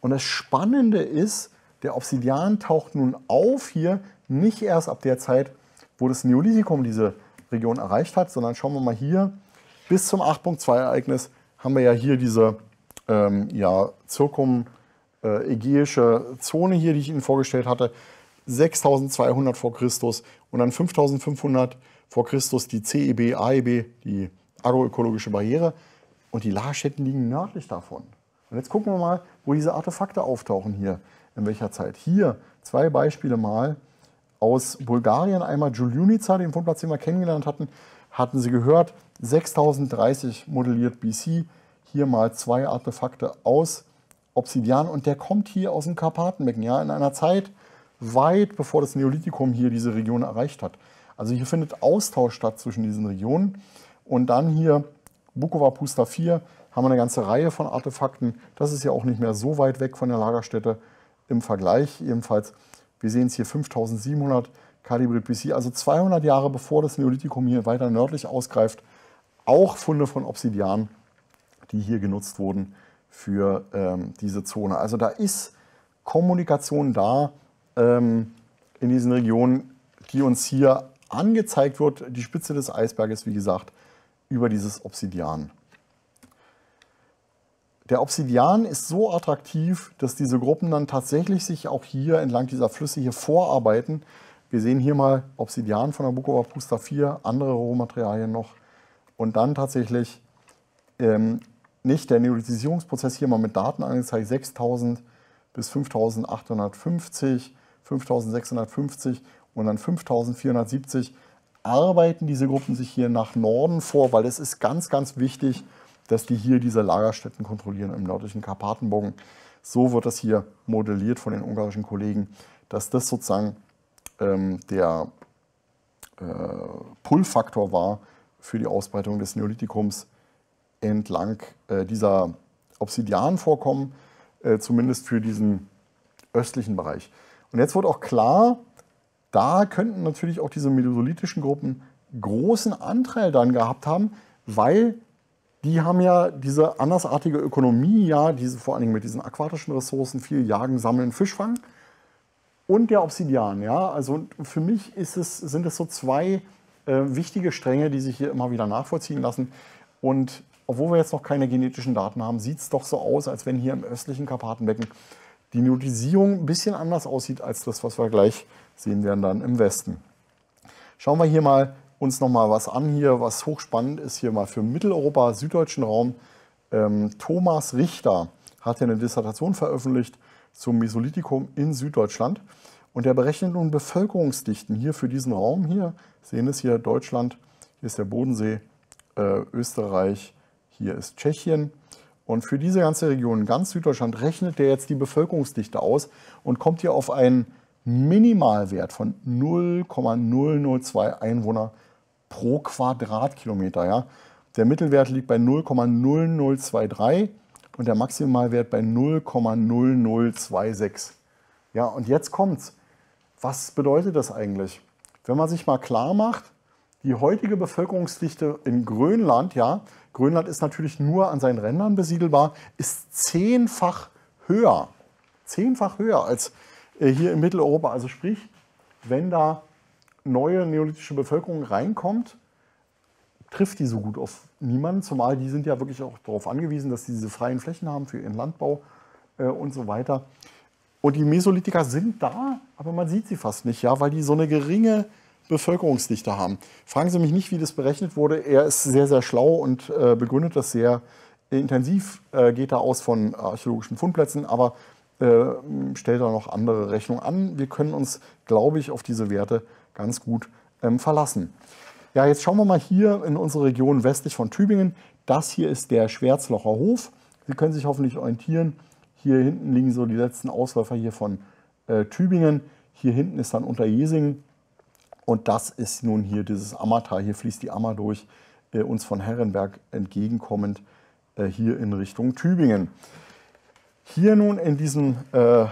Und das Spannende ist, der Obsidian taucht nun auf hier nicht erst ab der Zeit, wo das Neolithikum diese Region erreicht hat, sondern schauen wir mal hier, bis zum 8.2-Ereignis haben wir ja hier diese ähm, ja, zirkum-ägäische Zone hier, die ich Ihnen vorgestellt hatte. 6200 vor Christus und dann 5500 vor Christus die CEB, AEB, die agroökologische Barriere und die Larschetten liegen nördlich davon. Und jetzt gucken wir mal, wo diese Artefakte auftauchen hier, in welcher Zeit. Hier zwei Beispiele mal aus Bulgarien. Einmal Juliunica, den Fundplatz, den wir kennengelernt hatten, hatten Sie gehört, 6030 modelliert BC. Hier mal zwei Artefakte aus Obsidian und der kommt hier aus dem Karpatenbecken, ja, in einer Zeit weit bevor das Neolithikum hier diese Region erreicht hat. Also hier findet Austausch statt zwischen diesen Regionen. Und dann hier Bukova Pusta 4 haben wir eine ganze Reihe von Artefakten. Das ist ja auch nicht mehr so weit weg von der Lagerstätte im Vergleich. Ebenfalls, wir sehen es hier 5700 Kalibri PC, also 200 Jahre bevor das Neolithikum hier weiter nördlich ausgreift. Auch Funde von Obsidian, die hier genutzt wurden für ähm, diese Zone. Also da ist Kommunikation da ähm, in diesen Regionen, die uns hier angezeigt wird. Die Spitze des Eisberges, wie gesagt, über dieses Obsidian. Der Obsidian ist so attraktiv, dass diese Gruppen dann tatsächlich sich auch hier entlang dieser Flüsse hier vorarbeiten. Wir sehen hier mal Obsidian von der Bukova Pusta 4, andere Rohmaterialien noch. Und dann tatsächlich ähm, nicht der Neolithisierungsprozess hier mal mit Daten angezeigt, 6000 bis 5850, 5650 und dann 5470 arbeiten diese Gruppen sich hier nach Norden vor, weil es ist ganz, ganz wichtig, dass die hier diese Lagerstätten kontrollieren im nördlichen Karpatenbogen. So wird das hier modelliert von den ungarischen Kollegen, dass das sozusagen ähm, der äh, Pull-Faktor war für die Ausbreitung des Neolithikums entlang äh, dieser Obsidianvorkommen, äh, zumindest für diesen östlichen Bereich. Und jetzt wird auch klar, da könnten natürlich auch diese mesolithischen Gruppen großen Anteil dann gehabt haben, weil die haben ja diese andersartige Ökonomie, ja, diese vor allen Dingen mit diesen aquatischen Ressourcen, viel Jagen, Sammeln, Fischfang und der Obsidian, ja. Also für mich es, sind es so zwei äh, wichtige Stränge, die sich hier immer wieder nachvollziehen lassen. Und obwohl wir jetzt noch keine genetischen Daten haben, sieht es doch so aus, als wenn hier im östlichen Karpatenbecken die Notisierung ein bisschen anders aussieht als das, was wir gleich sehen wir dann im Westen. Schauen wir hier mal uns nochmal was an hier, was hochspannend ist hier mal für Mitteleuropa, süddeutschen Raum. Ähm, Thomas Richter hat ja eine Dissertation veröffentlicht zum Mesolithikum in Süddeutschland. Und er berechnet nun Bevölkerungsdichten hier für diesen Raum hier. Sehen es hier Deutschland, hier ist der Bodensee, äh, Österreich, hier ist Tschechien. Und für diese ganze Region, ganz Süddeutschland, rechnet er jetzt die Bevölkerungsdichte aus und kommt hier auf einen Minimalwert von 0,002 Einwohner pro Quadratkilometer. Ja? Der Mittelwert liegt bei 0,0023 und der Maximalwert bei 0,0026. Ja, und jetzt kommt's. Was bedeutet das eigentlich? Wenn man sich mal klar macht, die heutige Bevölkerungsdichte in Grönland, ja, Grönland ist natürlich nur an seinen Rändern besiedelbar, ist zehnfach höher. Zehnfach höher als äh, hier in Mitteleuropa. Also sprich, wenn da neue neolithische Bevölkerung reinkommt, trifft die so gut auf niemanden, zumal die sind ja wirklich auch darauf angewiesen, dass sie diese freien Flächen haben für ihren Landbau äh, und so weiter. Und die Mesolithiker sind da, aber man sieht sie fast nicht, ja, weil die so eine geringe Bevölkerungsdichte haben. Fragen Sie mich nicht, wie das berechnet wurde. Er ist sehr, sehr schlau und äh, begründet das sehr intensiv, äh, geht da aus von äh, archäologischen Fundplätzen, aber äh, stellt da noch andere Rechnungen an. Wir können uns, glaube ich, auf diese Werte ganz gut ähm, verlassen. Ja, jetzt schauen wir mal hier in unsere Region westlich von Tübingen. Das hier ist der Schwärzlocher Hof. Sie können sich hoffentlich orientieren. Hier hinten liegen so die letzten Ausläufer hier von äh, Tübingen. Hier hinten ist dann Unterjesingen. Und das ist nun hier dieses Ammertal. Hier fließt die Ammer durch, äh, uns von Herrenberg entgegenkommend äh, hier in Richtung Tübingen. Hier nun in, diesem, äh,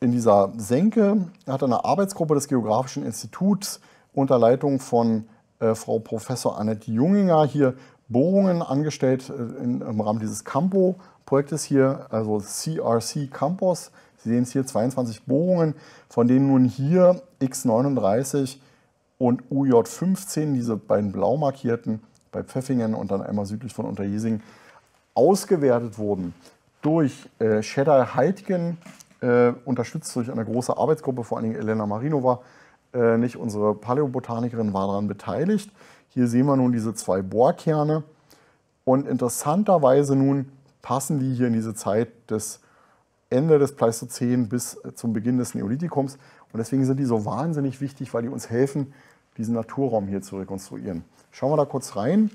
in dieser Senke hat eine Arbeitsgruppe des Geografischen Instituts unter Leitung von äh, Frau Professor Annette Junginger hier Bohrungen angestellt äh, in, im Rahmen dieses Campo-Projektes hier, also CRC Campos. Sie sehen es hier, 22 Bohrungen, von denen nun hier X39 und UJ15, diese beiden blau markierten, bei Pfeffingen und dann einmal südlich von Unterjesing, ausgewertet wurden durch äh, Shedai Heidgen, äh, unterstützt durch eine große Arbeitsgruppe, vor allen Dingen Elena Marinova, äh, nicht unsere Paläobotanikerin, war daran beteiligt. Hier sehen wir nun diese zwei Bohrkerne. Und interessanterweise nun passen die hier in diese Zeit des Ende des Pleistozän bis äh, zum Beginn des Neolithikums. Und deswegen sind die so wahnsinnig wichtig, weil die uns helfen, diesen Naturraum hier zu rekonstruieren. Schauen wir da kurz rein.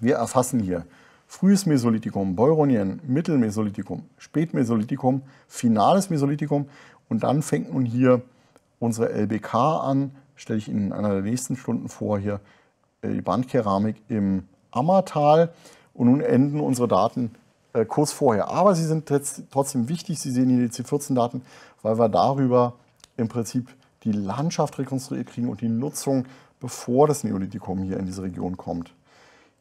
Wir erfassen hier frühes Mesolithikum, Beuronien, Mittelmesolithikum, Spätmesolithikum, finales Mesolithikum und dann fängt nun hier unsere LBK an, stelle ich Ihnen in einer der nächsten Stunden vor, hier äh, die Bandkeramik im Ammertal und nun enden unsere Daten äh, kurz vorher. Aber sie sind trotzdem wichtig, Sie sehen hier die C14-Daten, weil wir darüber im Prinzip die Landschaft rekonstruiert kriegen und die Nutzung, bevor das Neolithikum hier in diese Region kommt.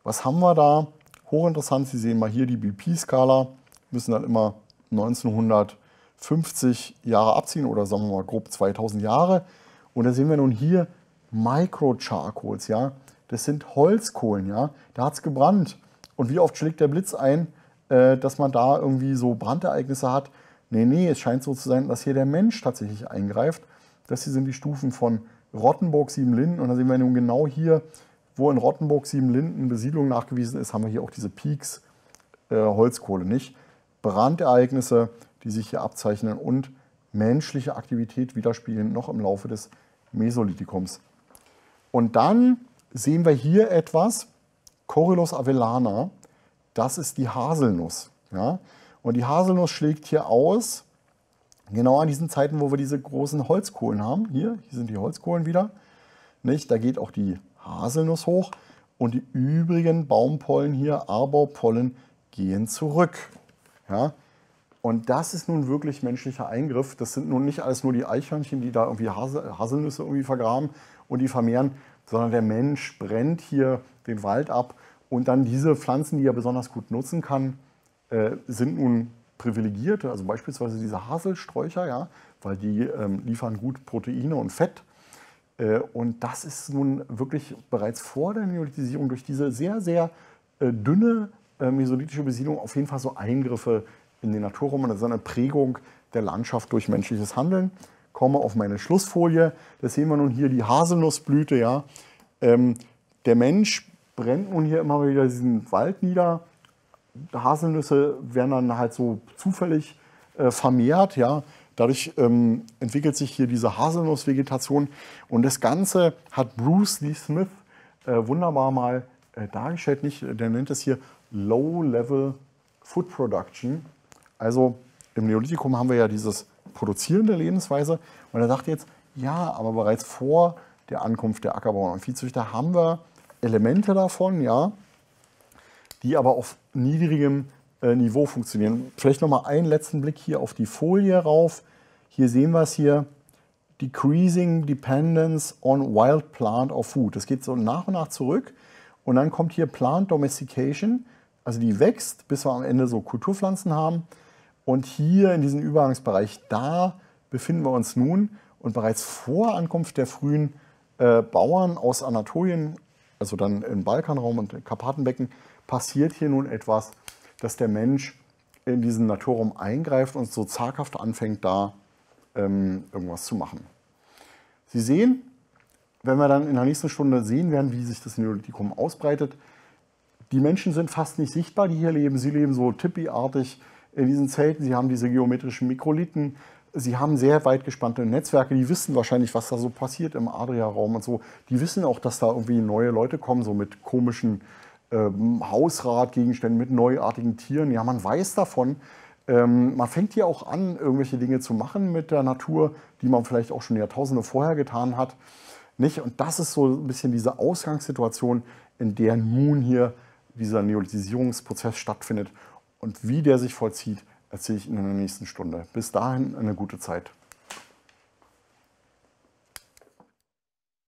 Was haben wir da? Hochinteressant, Sie sehen mal hier die BP-Skala, müssen dann immer 1950 Jahre abziehen oder sagen wir mal grob 2000 Jahre. Und da sehen wir nun hier Microcharcoals, ja. Das sind Holzkohlen, ja. Da hat es gebrannt. Und wie oft schlägt der Blitz ein, äh, dass man da irgendwie so Brandereignisse hat? Nee, nee, es scheint so zu sein, dass hier der Mensch tatsächlich eingreift. Das hier sind die Stufen von Rottenburg, Linden. Und da sehen wir nun genau hier wo in Rottenburg, Siebenlinden Besiedlung nachgewiesen ist, haben wir hier auch diese Peaks äh, Holzkohle nicht. Brandereignisse, die sich hier abzeichnen und menschliche Aktivität widerspiegeln noch im Laufe des Mesolithikums. Und dann sehen wir hier etwas, Corylus avellana, das ist die Haselnuss. Ja? Und die Haselnuss schlägt hier aus, genau an diesen Zeiten, wo wir diese großen Holzkohlen haben. Hier, hier sind die Holzkohlen wieder. Nicht? Da geht auch die Haselnuss hoch und die übrigen Baumpollen hier, Arbaupollen, gehen zurück. Ja? Und das ist nun wirklich menschlicher Eingriff. Das sind nun nicht alles nur die Eichhörnchen, die da irgendwie Hasel, Haselnüsse irgendwie vergraben und die vermehren, sondern der Mensch brennt hier den Wald ab und dann diese Pflanzen, die er besonders gut nutzen kann, äh, sind nun privilegiert. also beispielsweise diese Haselsträucher, ja, weil die ähm, liefern gut Proteine und Fett äh, und das ist nun wirklich bereits vor der Neolithisierung durch diese sehr, sehr äh, dünne äh, mesolithische Besiedlung auf jeden Fall so Eingriffe in den Naturraum und also eine Prägung der Landschaft durch menschliches Handeln. Komme auf meine Schlussfolie. Das sehen wir nun hier die Haselnussblüte. Ja. Ähm, der Mensch brennt nun hier immer wieder diesen Wald nieder. Haselnüsse werden dann halt so zufällig vermehrt. Ja. Dadurch ähm, entwickelt sich hier diese Haselnussvegetation. Und das Ganze hat Bruce Lee Smith äh, wunderbar mal äh, dargestellt. Nicht, der nennt es hier Low-Level Food Production. Also im Neolithikum haben wir ja dieses produzierende Lebensweise. Und er sagt jetzt, ja, aber bereits vor der Ankunft der Ackerbauern und Viehzüchter haben wir Elemente davon, ja, die aber auf niedrigem äh, Niveau funktionieren. Vielleicht noch mal einen letzten Blick hier auf die Folie rauf. Hier sehen wir es hier. Decreasing Dependence on Wild Plant of Food. Das geht so nach und nach zurück. Und dann kommt hier Plant Domestication. Also die wächst, bis wir am Ende so Kulturpflanzen haben. Und hier in diesem Übergangsbereich, da befinden wir uns nun. Und bereits vor Ankunft der frühen äh, Bauern aus Anatolien, also dann im Balkanraum und Karpatenbecken, passiert hier nun etwas, dass der Mensch in diesen Naturraum eingreift und so zaghaft anfängt, da ähm, irgendwas zu machen. Sie sehen, wenn wir dann in der nächsten Stunde sehen werden, wie sich das Neolithikum ausbreitet, die Menschen sind fast nicht sichtbar, die hier leben. Sie leben so tippiartig in diesen Zelten. Sie haben diese geometrischen Mikrolithen. Sie haben sehr weit gespannte Netzwerke. Die wissen wahrscheinlich, was da so passiert im Adria-Raum und so. Die wissen auch, dass da irgendwie neue Leute kommen, so mit komischen ähm, Hausratgegenständen, mit neuartigen Tieren. Ja, man weiß davon. Ähm, man fängt hier auch an, irgendwelche Dinge zu machen mit der Natur, die man vielleicht auch schon Jahrtausende vorher getan hat. Nicht? Und das ist so ein bisschen diese Ausgangssituation, in der nun hier dieser Neolithisierungsprozess stattfindet. Und wie der sich vollzieht, erzähle ich Ihnen in der nächsten Stunde. Bis dahin eine gute Zeit.